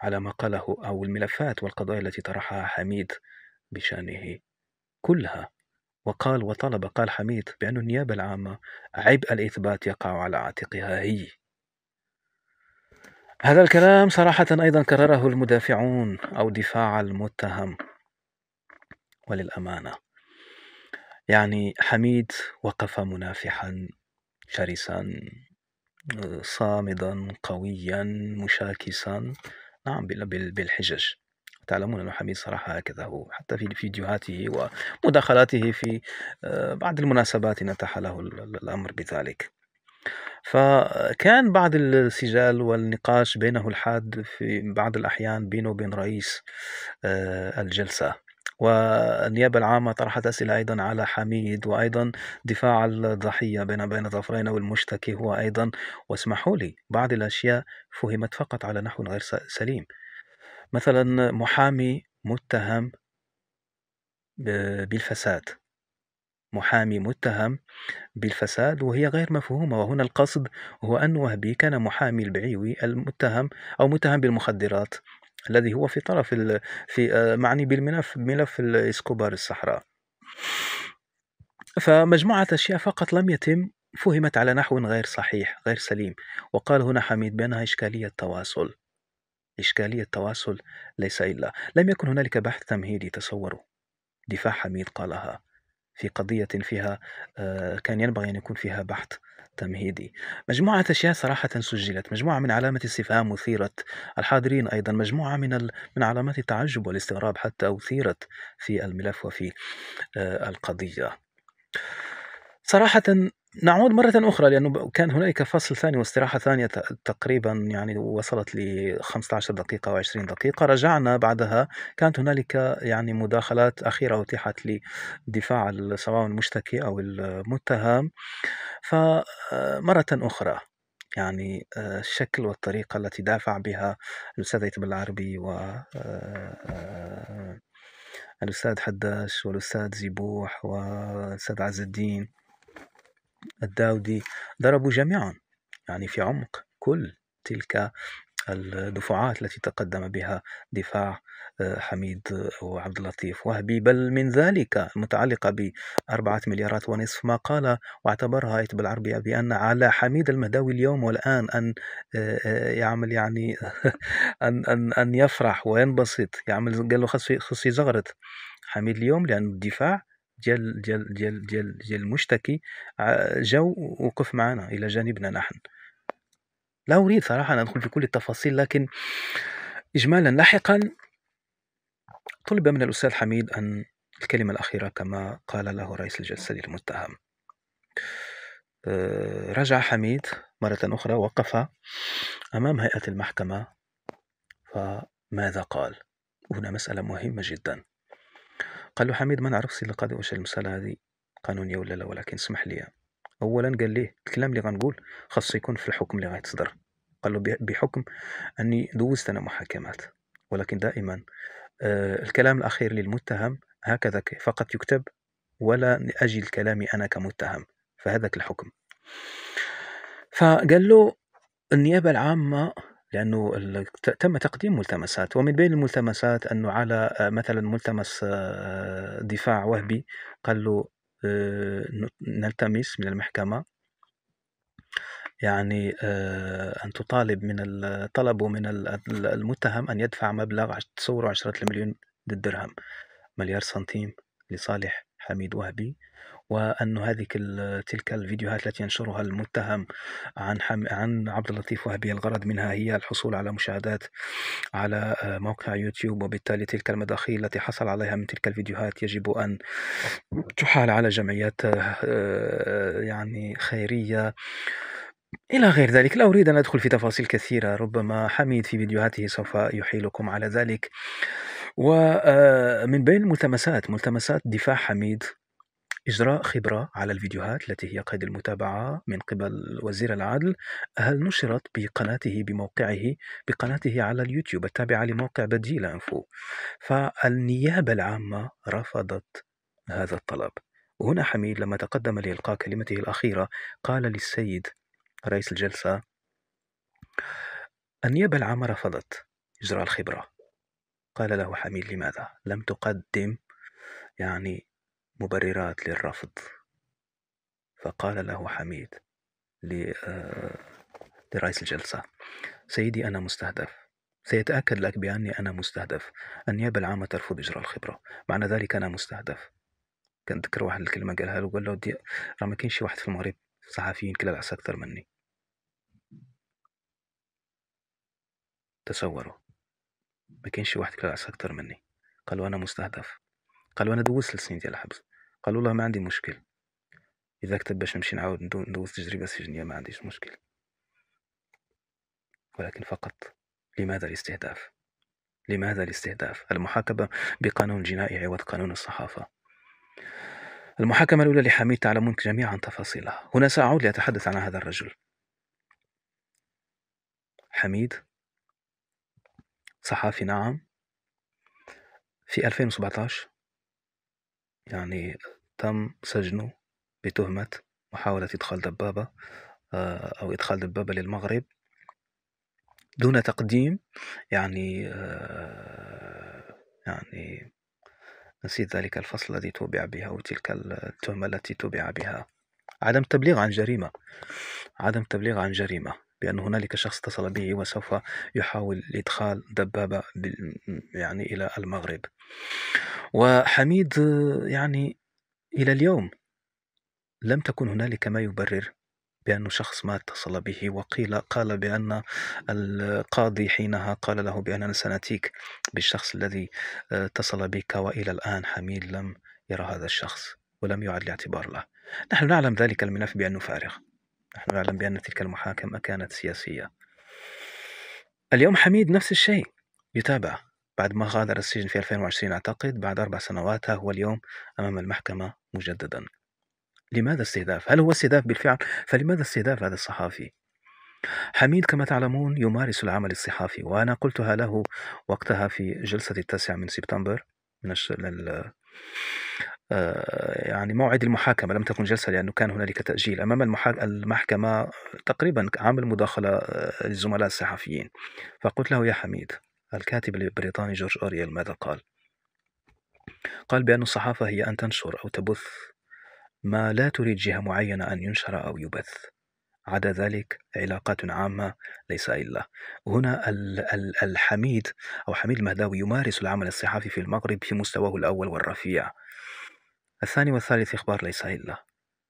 على ما قاله أو الملفات والقضايا التي طرحها حميد بشأنه كلها وقال وطلب قال حميد بأن النيابة العامة عبء الإثبات يقع على عاتقها هي هذا الكلام صراحة أيضا كرره المدافعون أو دفاع المتهم وللأمانة يعني حميد وقف منافحا شرسا صامدا قويا مشاكسا نعم بالحجج تعلمون أن حميد صراحة هكذا هو حتى في فيديوهاته ومداخلاته في آه، بعض المناسبات نتاح له الأمر بذلك فكان بعض السجال والنقاش بينه الحاد في بعض الأحيان بينه وبين رئيس آه، الجلسة والنيابة العامة طرحت أسئلة أيضا على حميد وأيضا دفاع الضحية بين بين ظفرين والمشتكي هو أيضا واسمحوا لي بعض الأشياء فهمت فقط على نحو غير سليم مثلا محامي متهم بالفساد محامي متهم بالفساد وهي غير مفهومة وهنا القصد هو أن وهبي كان محامي البعيوي المتهم أو متهم بالمخدرات الذي هو في طرف في آه، معني بالملف ملف الإسكوبار الصحراء فمجموعة أشياء فقط لم يتم فهمت على نحو غير صحيح غير سليم وقال هنا حميد بأنها إشكالية تواصل إشكالية تواصل ليس إلا لم يكن هنالك بحث تمهيدي تصوروا دفاع حميد قالها في قضية فيها آه، كان ينبغي أن يكون فيها بحث تمهيدي مجموعة أشياء صراحة سجلت مجموعة من علامة استفهام أثيرت الحاضرين أيضا مجموعة من من علامات التعجب والاستغراب حتى أثيرت في الملف وفي آه، القضية صراحة نعود مرة أخرى لأنه كان هنالك فصل ثاني واستراحة ثانية تقريبا يعني وصلت ل 15 دقيقة و 20 دقيقة رجعنا بعدها كانت هنالك يعني مداخلات أخيرة أتيحت لدفاع سواء المشتكي أو المتهم فمرة أخرى يعني آه، الشكل والطريقة التي دافع بها الأستاذ أيتم العربي و آه، آه، الأستاذ حداش والأستاذ زيبوح والأستاذ عز الدين الداودي ضربوا جميعا يعني في عمق كل تلك الدفعات التي تقدم بها دفاع آه، حميد وعبد اللطيف وهبي بل من ذلك متعلقة بأربعة مليارات ونصف ما قال واعتبرها ايت بالعربية بأن على حميد المهداوي اليوم والآن أن آه، آه، يعمل يعني أن, أن, أن يفرح وينبسط يعمل قال له خصي, خصي زغرت حميد اليوم لأن الدفاع ديال ديال ديال ديال ديال المشتكي جاو وقف معنا الى جانبنا نحن لا اريد صراحه ان ادخل في كل التفاصيل لكن اجمالا لاحقا طلب من الاستاذ حميد ان الكلمه الاخيره كما قال له رئيس الجلسه للمتهم آه، رجع حميد مرة أخرى وقف أمام هيئة المحكمة فماذا قال؟ هنا مسألة مهمة جدا قال له حميد ما نعرفش سي القاضي واش المساله هذه قانونيه ولا لا ولكن اسمح لي اولا قال ليه الكلام اللي غنقول خاصو يكون في الحكم اللي غيتصدر قال له بحكم اني دوزت انا محاكمات ولكن دائما آه الكلام الاخير للمتهم هكذا فقط يكتب ولا اجل كلامي انا كمتهم فهذاك الحكم فقال له النيابه العامه لأنه تم تقديم ملتمسات ومن بين الملتمسات أنه على آه، مثلا ملتمس آه، دفاع وهبي قال له آه، نلتمس من المحكمة يعني أن تطالب من طلبوا من المتهم أن يدفع مبلغ تصوروا عشرة المليون درهم مليار سنتيم لصالح حميد وهبي وأن هذه تلك الفيديوهات التي ينشرها المتهم عن حم... عن عبد اللطيف وهبي الغرض منها هي الحصول على مشاهدات على آه، موقع يوتيوب وبالتالي تلك المداخيل التي حصل عليها من تلك الفيديوهات يجب أن تحال على جمعيات آه، آه، يعني خيرية إلى غير ذلك لا أريد أن أدخل في تفاصيل كثيرة ربما حميد في فيديوهاته سوف يحيلكم على ذلك ومن بين الملتمسات ملتمسات دفاع حميد إجراء خبرة على الفيديوهات التي هي قيد المتابعة من قبل وزير العدل هل نشرت بقناته بموقعه بقناته على اليوتيوب التابعة لموقع بديل أنفو فالنيابة العامة رفضت هذا الطلب وهنا حميد لما تقدم لإلقاء كلمته الأخيرة قال للسيد رئيس الجلسة النيابة العامة رفضت إجراء الخبرة قال له حميد لماذا لم تقدم يعني مبررات للرفض فقال له حميد آه، لرئيس الجلسة سيدي أنا مستهدف سيتأكد لك بأني أنا مستهدف النيابة العامة ترفض إجراء الخبرة معنى ذلك أنا مستهدف كان ذكر واحد الكلمة قالها له وقال له دي راه ما كاينش شي واحد في المغرب صحفيين كلا العصا أكثر مني تصوروا ما كاينش شي واحد كلا العصا أكثر مني قالوا أنا مستهدف قالوا أنا دوزت السنين ديال الحبس قالوا له ما عندي مشكل اذا كتب باش نمشي نعاود ندوز تجربه سجنيه ما عنديش مشكل ولكن فقط لماذا الاستهداف لماذا الاستهداف المحاكمه بقانون الجنائي عوض قانون الصحافه المحاكمه الاولى لحميد تعلمون جميعا تفاصيلها هنا ساعود لاتحدث عن هذا الرجل حميد صحافي نعم في 2017 يعني تم سجنه بتهمة محاولة إدخال دبابة آه، أو إدخال دبابة للمغرب دون تقديم يعني آه، يعني نسيت ذلك الفصل الذي توبع بها أو تلك التهمة التي توبع بها عدم تبليغ عن جريمة عدم تبليغ عن جريمة بأن هنالك شخص اتصل به وسوف يحاول إدخال دبابة يعني إلى المغرب وحميد يعني إلى اليوم لم تكن هنالك ما يبرر بأن شخص ما اتصل به وقيل قال بأن القاضي حينها قال له بأننا سنأتيك بالشخص الذي آه، اتصل بك وإلى الآن حميد لم يرى هذا الشخص ولم يعد الاعتبار له نحن نعلم ذلك الملف بأنه فارغ نحن نعلم بأن تلك المحاكمة كانت سياسية اليوم حميد نفس الشيء يتابع بعد ما غادر السجن في 2020 أعتقد بعد أربع سنوات هو اليوم أمام المحكمة مجددا لماذا استهداف؟ هل هو استهداف بالفعل؟ فلماذا استهداف هذا الصحافي؟ حميد كما تعلمون يمارس العمل الصحافي وأنا قلتها له وقتها في جلسة التاسع من سبتمبر من آه، يعني موعد المحاكمة لم تكن جلسة لأنه كان هنالك تأجيل أمام المحكمة تقريبا عامل مداخلة آه، للزملاء الصحفيين فقلت له يا حميد الكاتب البريطاني جورج أوريال ماذا قال؟ قال بأن الصحافة هي أن تنشر أو تبث ما لا تريد جهة معينة أن ينشر أو يبث عدا ذلك علاقات عامة ليس إلا هنا الحميد أو حميد المهداوي يمارس العمل الصحافي في المغرب في مستواه الأول والرفيع الثاني والثالث إخبار ليس إلا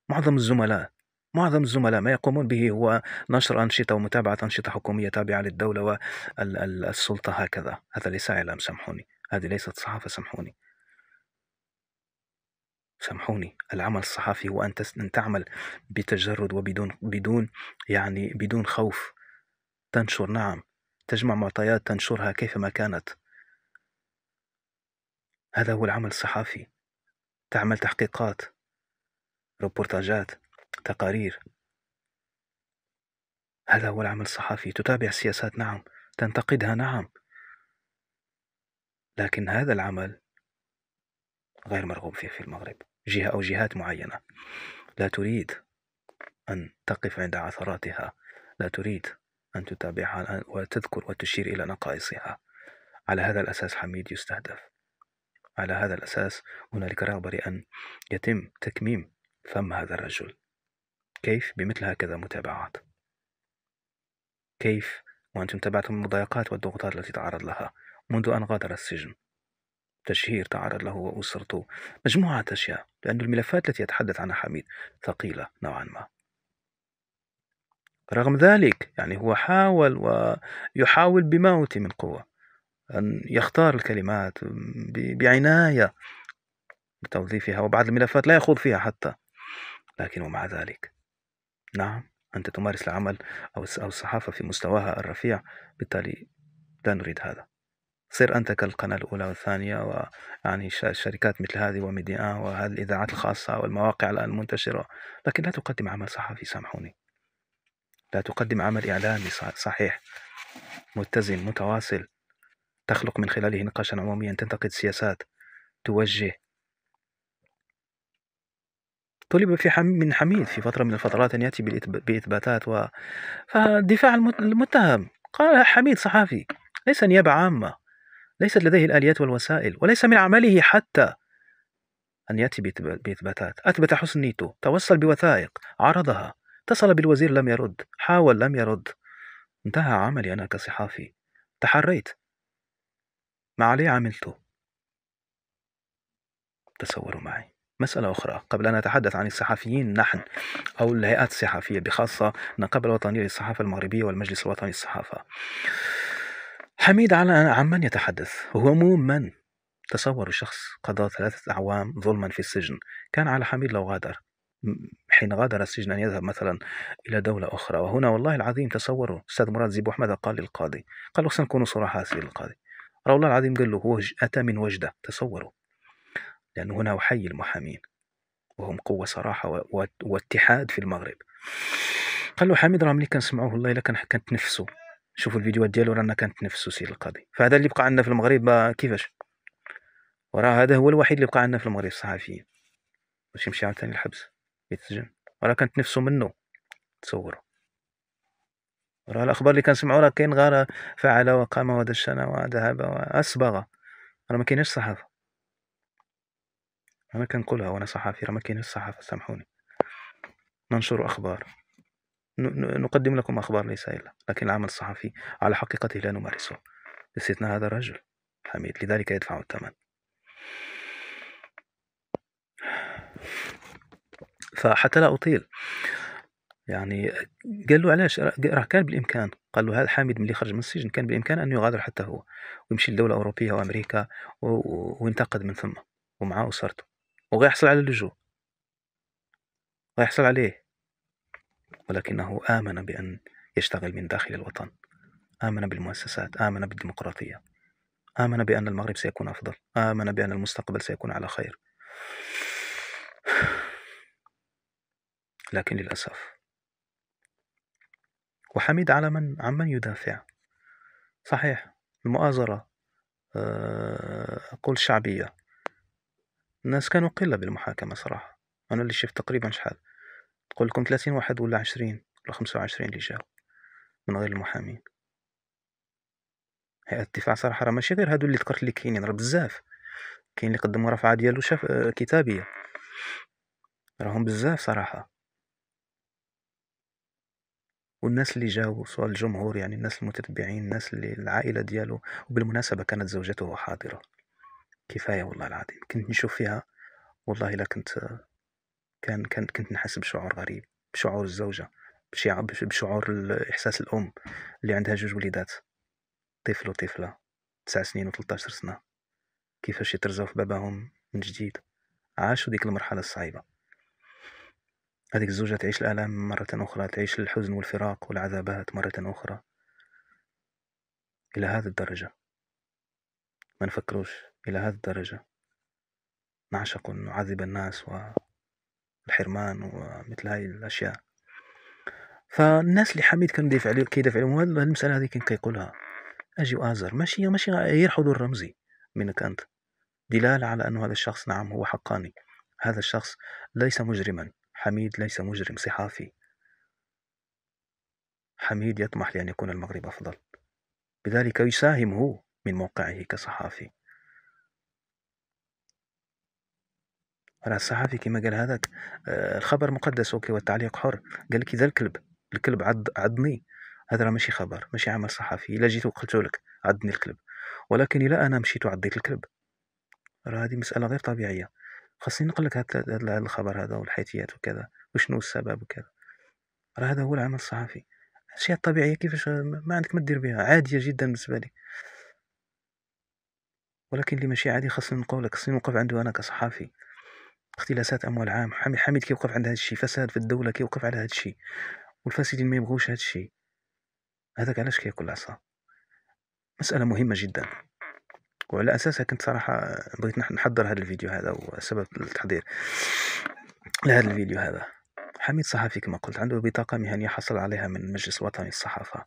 معظم الزملاء معظم الزملاء ما يقومون به هو نشر أنشطة ومتابعة أنشطة حكومية تابعة للدولة والسلطة هكذا هذا ليس إعلام سامحوني هذه ليست صحافة سامحوني سامحوني العمل الصحفي هو أن, أن تعمل بتجرد وبدون بدون يعني بدون خوف تنشر نعم تجمع معطيات تنشرها كيفما كانت هذا هو العمل الصحافي تعمل تحقيقات ريبورتاجات تقارير هذا هو العمل الصحفي تتابع السياسات نعم تنتقدها نعم لكن هذا العمل غير مرغوب فيه في المغرب جهة أو جهات معينة لا تريد أن تقف عند عثراتها لا تريد أن تتابعها وتذكر وتشير إلى نقائصها على هذا الأساس حميد يستهدف على هذا الأساس هنالك رغبة لأن يتم تكميم فم هذا الرجل كيف بمثل هكذا متابعات كيف وأنتم تابعتم المضايقات والضغوطات التي تعرض لها منذ أن غادر السجن تشهير تعرض له وأسرته مجموعة أشياء لأن الملفات التي يتحدث عنها حميد ثقيلة نوعا ما رغم ذلك يعني هو حاول ويحاول بموت من قوة أن يختار الكلمات بعناية لتوظيفها وبعض الملفات لا يخوض فيها حتى لكن ومع ذلك نعم أنت تمارس العمل أو الصحافة في مستواها الرفيع بالتالي لا نريد هذا صير أنت كالقناة الأولى والثانية ويعني شركات مثل هذه وميديا وهذه الإذاعات الخاصة والمواقع الآن المنتشرة لكن لا تقدم عمل صحفي سامحوني لا تقدم عمل إعلامي صحيح متزن متواصل تخلق من خلاله نقاشا عموميا تنتقد السياسات توجه طلب في حم من حميد في فترة من الفترات أن يأتي بإثباتات و... فدفاع المتهم قال حميد صحافي ليس نيابة عامة ليست لديه الآليات والوسائل وليس من عمله حتى أن يأتي بإثباتات أثبت حسن نيته توصل بوثائق عرضها اتصل بالوزير لم يرد حاول لم يرد انتهى عملي أنا كصحافي تحريت ما علي عملته تصوروا معي مسألة أخرى قبل أن أتحدث عن الصحفيين نحن أو الهيئات الصحفية بخاصة النقابة الوطنية للصحافة المغربية والمجلس الوطني للصحافة حميد على عن من يتحدث من تصوروا شخص قضى ثلاثة أعوام ظلما في السجن كان على حميد لو غادر حين غادر السجن أن يذهب مثلا إلى دولة أخرى وهنا والله العظيم تصوروا أستاذ مراد زيبو أحمد قال للقاضي قال له سنكون صراحة سيد القاضي رأى الله العظيم قال له هو أتى من وجدة تصوروا لأنه هنا أحيي المحامين وهم قوة صراحة واتحاد في المغرب قال له حميد راه ملي كنسمعوه والله الا كنت نفسه شوفوا الفيديوهات ديالو رانا كانت نفسه سير القاضي فهذا اللي بقى عندنا في المغرب آه، كيفاش وراه هذا هو الوحيد اللي بقى عندنا في المغرب الصحفيين باش يمشي عاوتاني الحبس يتسجن وراه كانت نفسه منه تصوروا راه الاخبار اللي كنسمعوا راه كاين غير فعل وقام ودشن وذهب واسبغ راه ما كاينش صحافه انا كنقولها وانا صحفي راه ما كاينش صحافه سامحوني ننشر اخبار نقدم لكم اخبار ليس الا لكن العمل الصحفي على حقيقته لا نمارسه نسيتنا هذا الرجل حميد لذلك يدفع الثمن فحتى لا أطيل يعني قال له علاش راه كان بالامكان قال له هذا حامد ملي خرج من السجن كان بالامكان ان يغادر حتى هو ويمشي لدوله اوروبيه وامريكا وينتقد من ثم ومع اسرته وغيحصل على اللجوء غيحصل عليه ولكنه امن بان يشتغل من داخل الوطن امن بالمؤسسات امن بالديمقراطيه امن بان المغرب سيكون افضل امن بان المستقبل سيكون على خير لكن للاسف وحميد على من عمن يدافع صحيح المؤازرة أقول آه، شعبية الناس كانوا قلة بالمحاكمة صراحة أنا اللي شفت تقريبا شحال تقول لكم ثلاثين واحد ولا عشرين ولا خمسة وعشرين اللي جاو من غير المحامين هيئة الدفاع صراحة راه ماشي غير هادو اللي ذكرت لي كاينين راه بزاف كاين اللي قدموا رفعة ديالو شاف آه، كتابية راهم بزاف صراحة والناس اللي جاوا سواء الجمهور يعني الناس المتتبعين الناس اللي العائلة ديالو وبالمناسبة كانت زوجته حاضرة كفاية والله العظيم كنت نشوف فيها والله إلا كنت كان كان كنت نحس بشعور غريب بشعور الزوجة بشعور إحساس الأم اللي عندها جوج وليدات طفل وطفلة تسع سنين وثلاثة عشر سنة كيفاش يترزاو في باباهم من جديد عاشوا ديك المرحلة الصعيبة هذيك الزوجة تعيش الآلام مرة أخرى تعيش الحزن والفراق والعذابات مرة أخرى إلى هذه الدرجة ما نفكروش إلى هذه الدرجة نعشق أن نعذب الناس والحرمان ومثل هاي الأشياء فالناس اللي حميد كان يدافع عليهم كيدافع عليهم المسألة هذه كان كيقولها أجي وآزر ماشي ماشي غير حضور رمزي منك أنت دلالة على أن هذا الشخص نعم هو حقاني هذا الشخص ليس مجرما حميد ليس مجرم صحافي حميد يطمح لأن يكون المغرب أفضل بذلك يساهم هو من موقعه كصحافي راه الصحافي كما قال هذاك آه، الخبر مقدس أوكي والتعليق حر قال لك اذا الكلب الكلب عض عضني هذا راه ماشي خبر ماشي عمل صحفي إلا جيت وقلت لك عضني الكلب ولكن إلا أنا مشيت وعضيت الكلب راه هذه مسألة غير طبيعية خاصني لك هذا الخبر هذا والحيثيات وكذا وشنو السبب وكذا راه هذا هو العمل الصحفي الاشياء الطبيعيه كيفاش ما عندك ما دير بها عاديه جدا بالنسبه لي ولكن اللي ماشي عادي خاصني نقولك خاصني نوقف عنده انا كصحافي اختلاسات اموال عام حميد حميد كيوقف عند هذا الشيء فساد في الدوله كيوقف على هذا الشيء والفاسدين ما يبغوش هذا الشيء هذاك علاش كياكل العصا مساله مهمه جدا وعلى اساسها كنت صراحه بغيت نحضر هذا الفيديو هذا وسبب التحضير لهذا نعم. الفيديو هذا حميد صحفي كما قلت عنده بطاقه مهنيه حصل عليها من مجلس وطني الصحافه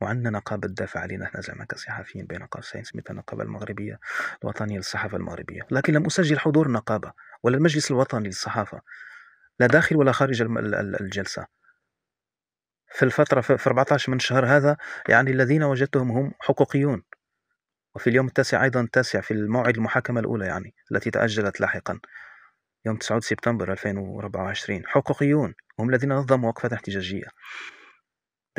وعندنا نقابة تدافع علينا احنا زعما كصحفيين بين قوسين سميتها النقابة المغربية الوطنية للصحافة المغربية، لكن لم أسجل حضور النقابة ولا المجلس الوطني للصحافة لا داخل ولا خارج الجلسة. في الفترة في 14 من شهر هذا يعني الذين وجدتهم هم حقوقيون وفي اليوم التاسع أيضا التاسع في الموعد المحاكمة الأولى يعني التي تأجلت لاحقا يوم 9 سبتمبر 2024 حقوقيون هم الذين نظموا وقفة احتجاجية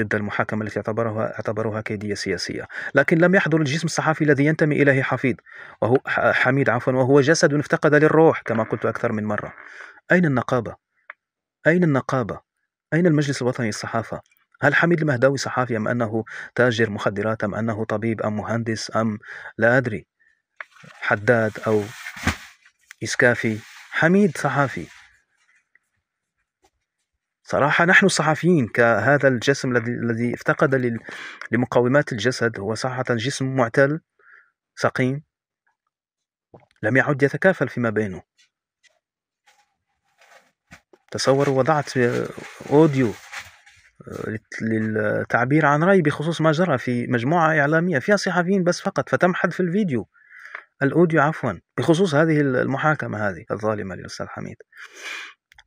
ضد المحاكمة التي اعتبروها اعتبروها كيدية سياسية، لكن لم يحضر الجسم الصحفي الذي ينتمي إليه حفيد وهو حميد عفوا وهو جسد افتقد للروح كما قلت أكثر من مرة. أين النقابة؟ أين النقابة؟ أين المجلس الوطني للصحافة؟ هل حميد المهداوي صحافي أم أنه تاجر مخدرات أم أنه طبيب أم مهندس أم لا أدري حداد أو إسكافي حميد صحافي صراحة نحن الصحفيين كهذا الجسم الذي افتقد لمقومات الجسد هو صراحة جسم معتل سقيم لم يعد يتكافل فيما بينه تصوروا وضعت أوديو للتعبير عن رأي بخصوص ما جرى في مجموعة إعلامية فيها صحفيين بس فقط فتم حذف الفيديو الأوديو عفوا بخصوص هذه المحاكمة هذه الظالمة للأستاذ حميد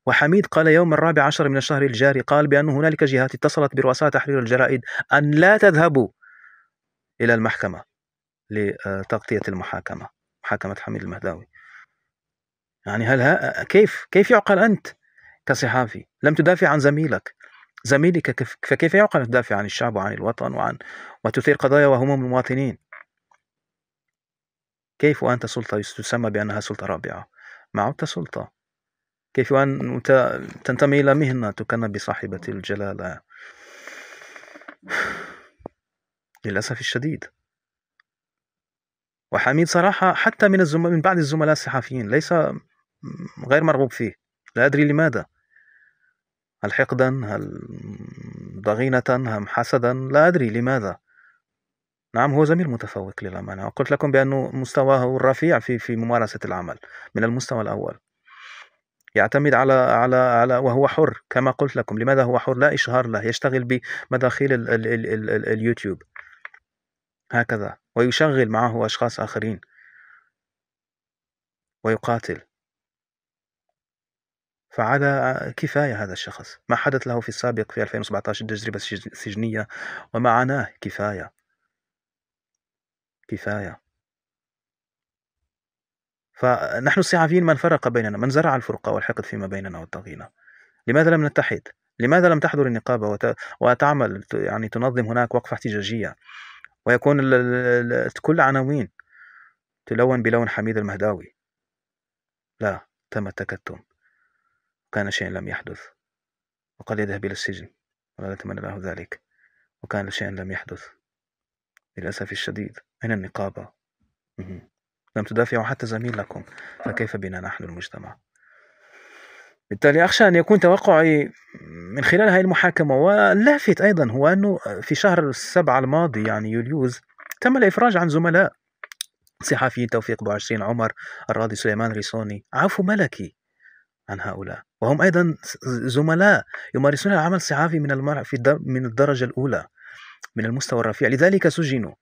وحميد قال يوم الرابع عشر من الشهر الجاري قال بأن هنالك جهات اتصلت برؤساء تحرير الجرائد أن لا تذهبوا إلى المحكمة لتغطية المحاكمة محاكمة حميد المهداوي يعني هل ها كيف كيف يعقل أنت كصحافي لم تدافع عن زميلك زميلك فكيف يعقل أن تدافع عن الشعب وعن الوطن وعن وتثير قضايا وهموم المواطنين كيف وأنت سلطة تسمى بأنها سلطة رابعة ما عدت سلطة كيف وأنت تنتمي إلى مهنة تكن بصاحبة الجلالة للأسف الشديد وحميد صراحة حتى من الزم... من بعض الزملاء الصحفيين ليس غير مرغوب فيه لا أدري لماذا هل حقدا هل ضغينة هم حسدا لا أدري لماذا نعم هو زميل متفوق للأمانة وقلت لكم بأنه مستواه الرفيع في في ممارسة العمل من المستوى الأول يعتمد على على على وهو حر كما قلت لكم لماذا هو حر لا إشهار له يشتغل بمداخيل الـ الـ ال ال ال اليوتيوب هكذا ويشغل معه أشخاص آخرين ويقاتل فعلى كفاية هذا الشخص ما حدث له في السابق في 2017 التجربة السجنية وما عاناه كفاية كفاية فنحن الصحفيين من فرق بيننا من زرع الفرقة والحقد فيما بيننا والتغيينه لماذا لم نتحد لماذا لم تحضر النقابة وت... وتعمل يعني تنظم هناك وقفة احتجاجية ويكون ال... ال... كل عناوين تلون بلون حميد المهداوي لا تم التكتم وكان شيء لم يحدث وقد يذهب إلى السجن ولا نتمنى له ذلك وكان شيء لم يحدث للأسف الشديد أين النقابة؟ لم تدافعوا حتى زميلكم فكيف بنا نحن المجتمع؟ بالتالي أخشى أن يكون توقعي من خلال هذه المحاكمة واللافت أيضا هو أنه في شهر السبعة الماضي يعني يوليوز تم الإفراج عن زملاء صحفيين توفيق بو عشرين عمر الراضي سليمان ريسوني عفو ملكي عن هؤلاء وهم أيضا زملاء يمارسون العمل الصحافي من المر... في من الدرجة الأولى من المستوى الرفيع لذلك سجنوا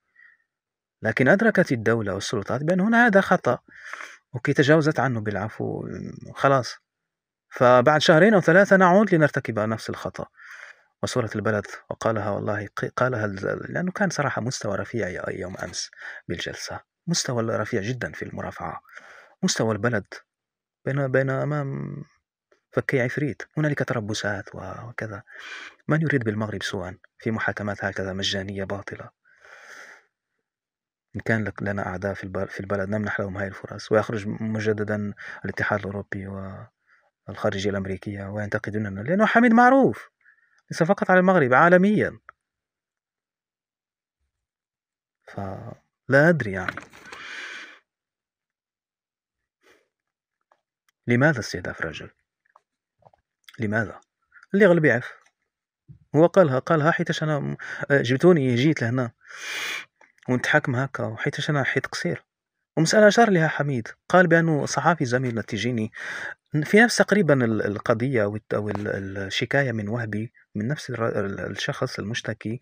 لكن أدركت الدولة والسلطات بأن هنا هذا خطأ أوكي تجاوزت عنه بالعفو خلاص فبعد شهرين أو ثلاثة نعود لنرتكب نفس الخطأ وصورة البلد وقالها والله قالها لأنه كان صراحة مستوى رفيع يوم أمس بالجلسة مستوى رفيع جدا في المرافعة مستوى البلد بين بين أمام فكي عفريت هنالك تربصات وكذا من يريد بالمغرب سوءا في محاكمات هكذا مجانية باطلة إن كان لنا أعداء في البلد نمنح لهم هاي الفرص ويخرج مجددا الاتحاد الأوروبي والخارجية الأمريكية وينتقدوننا لأنه حميد معروف ليس فقط على المغرب عالميا فلا أدري يعني لماذا استهداف رجل لماذا اللي غلب يعرف هو قالها قالها حيتاش انا آه، جبتوني جيت لهنا ونتحاكم هكا وحيتاش انا حيت قصير ومسألة أشار لها حميد قال بأنه صحافي زميل تجيني في نفس تقريبا القضية أو الشكاية من وهبي من نفس الشخص المشتكي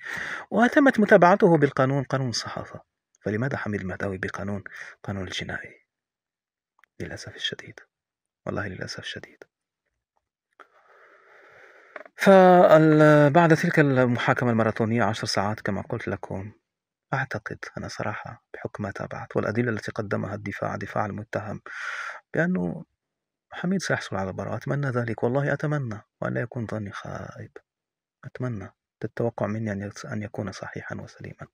وتمت متابعته بالقانون قانون الصحافة فلماذا حميد المهداوي بقانون قانون الجنائي للأسف الشديد والله للأسف شديد فبعد تلك المحاكمة الماراثونية عشر ساعات كما قلت لكم أعتقد أنا صراحة بحكم ما تابعت والأدلة التي قدمها الدفاع دفاع المتهم بأنه حميد سيحصل على براءة أتمنى ذلك والله أتمنى وأن لا يكون ظني خائب أتمنى التوقع مني أن يكون صحيحا وسليما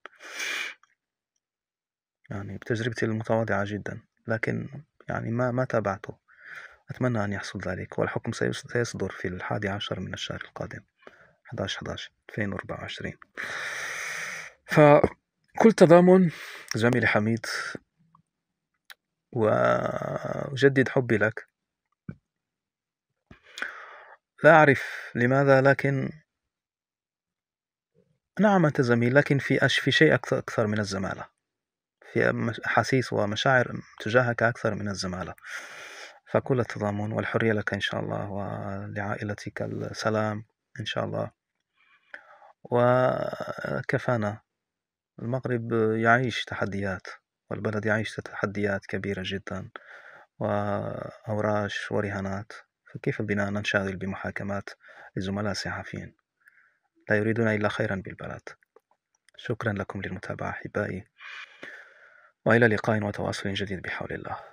يعني بتجربتي المتواضعة جدا لكن يعني ما ما تابعته أتمنى أن يحصل ذلك والحكم سيصدر في الحادي عشر من الشهر القادم 11 11 2024 فكل تضامن زميلي حميد وأجدد حبي لك لا أعرف لماذا لكن نعم أنت زميل لكن في أش في شيء أكثر, أكثر من الزمالة في أحاسيس ومشاعر تجاهك أكثر من الزمالة فكل التضامن والحرية لك إن شاء الله ولعائلتك السلام إن شاء الله وكفانا المغرب يعيش تحديات والبلد يعيش تحديات كبيرة جدا وأوراش ورهانات فكيف بنا ننشغل بمحاكمات لزملاء صحفيين لا يريدون إلا خيرا بالبلد شكرا لكم للمتابعة أحبائي وإلى لقاء وتواصل جديد بحول الله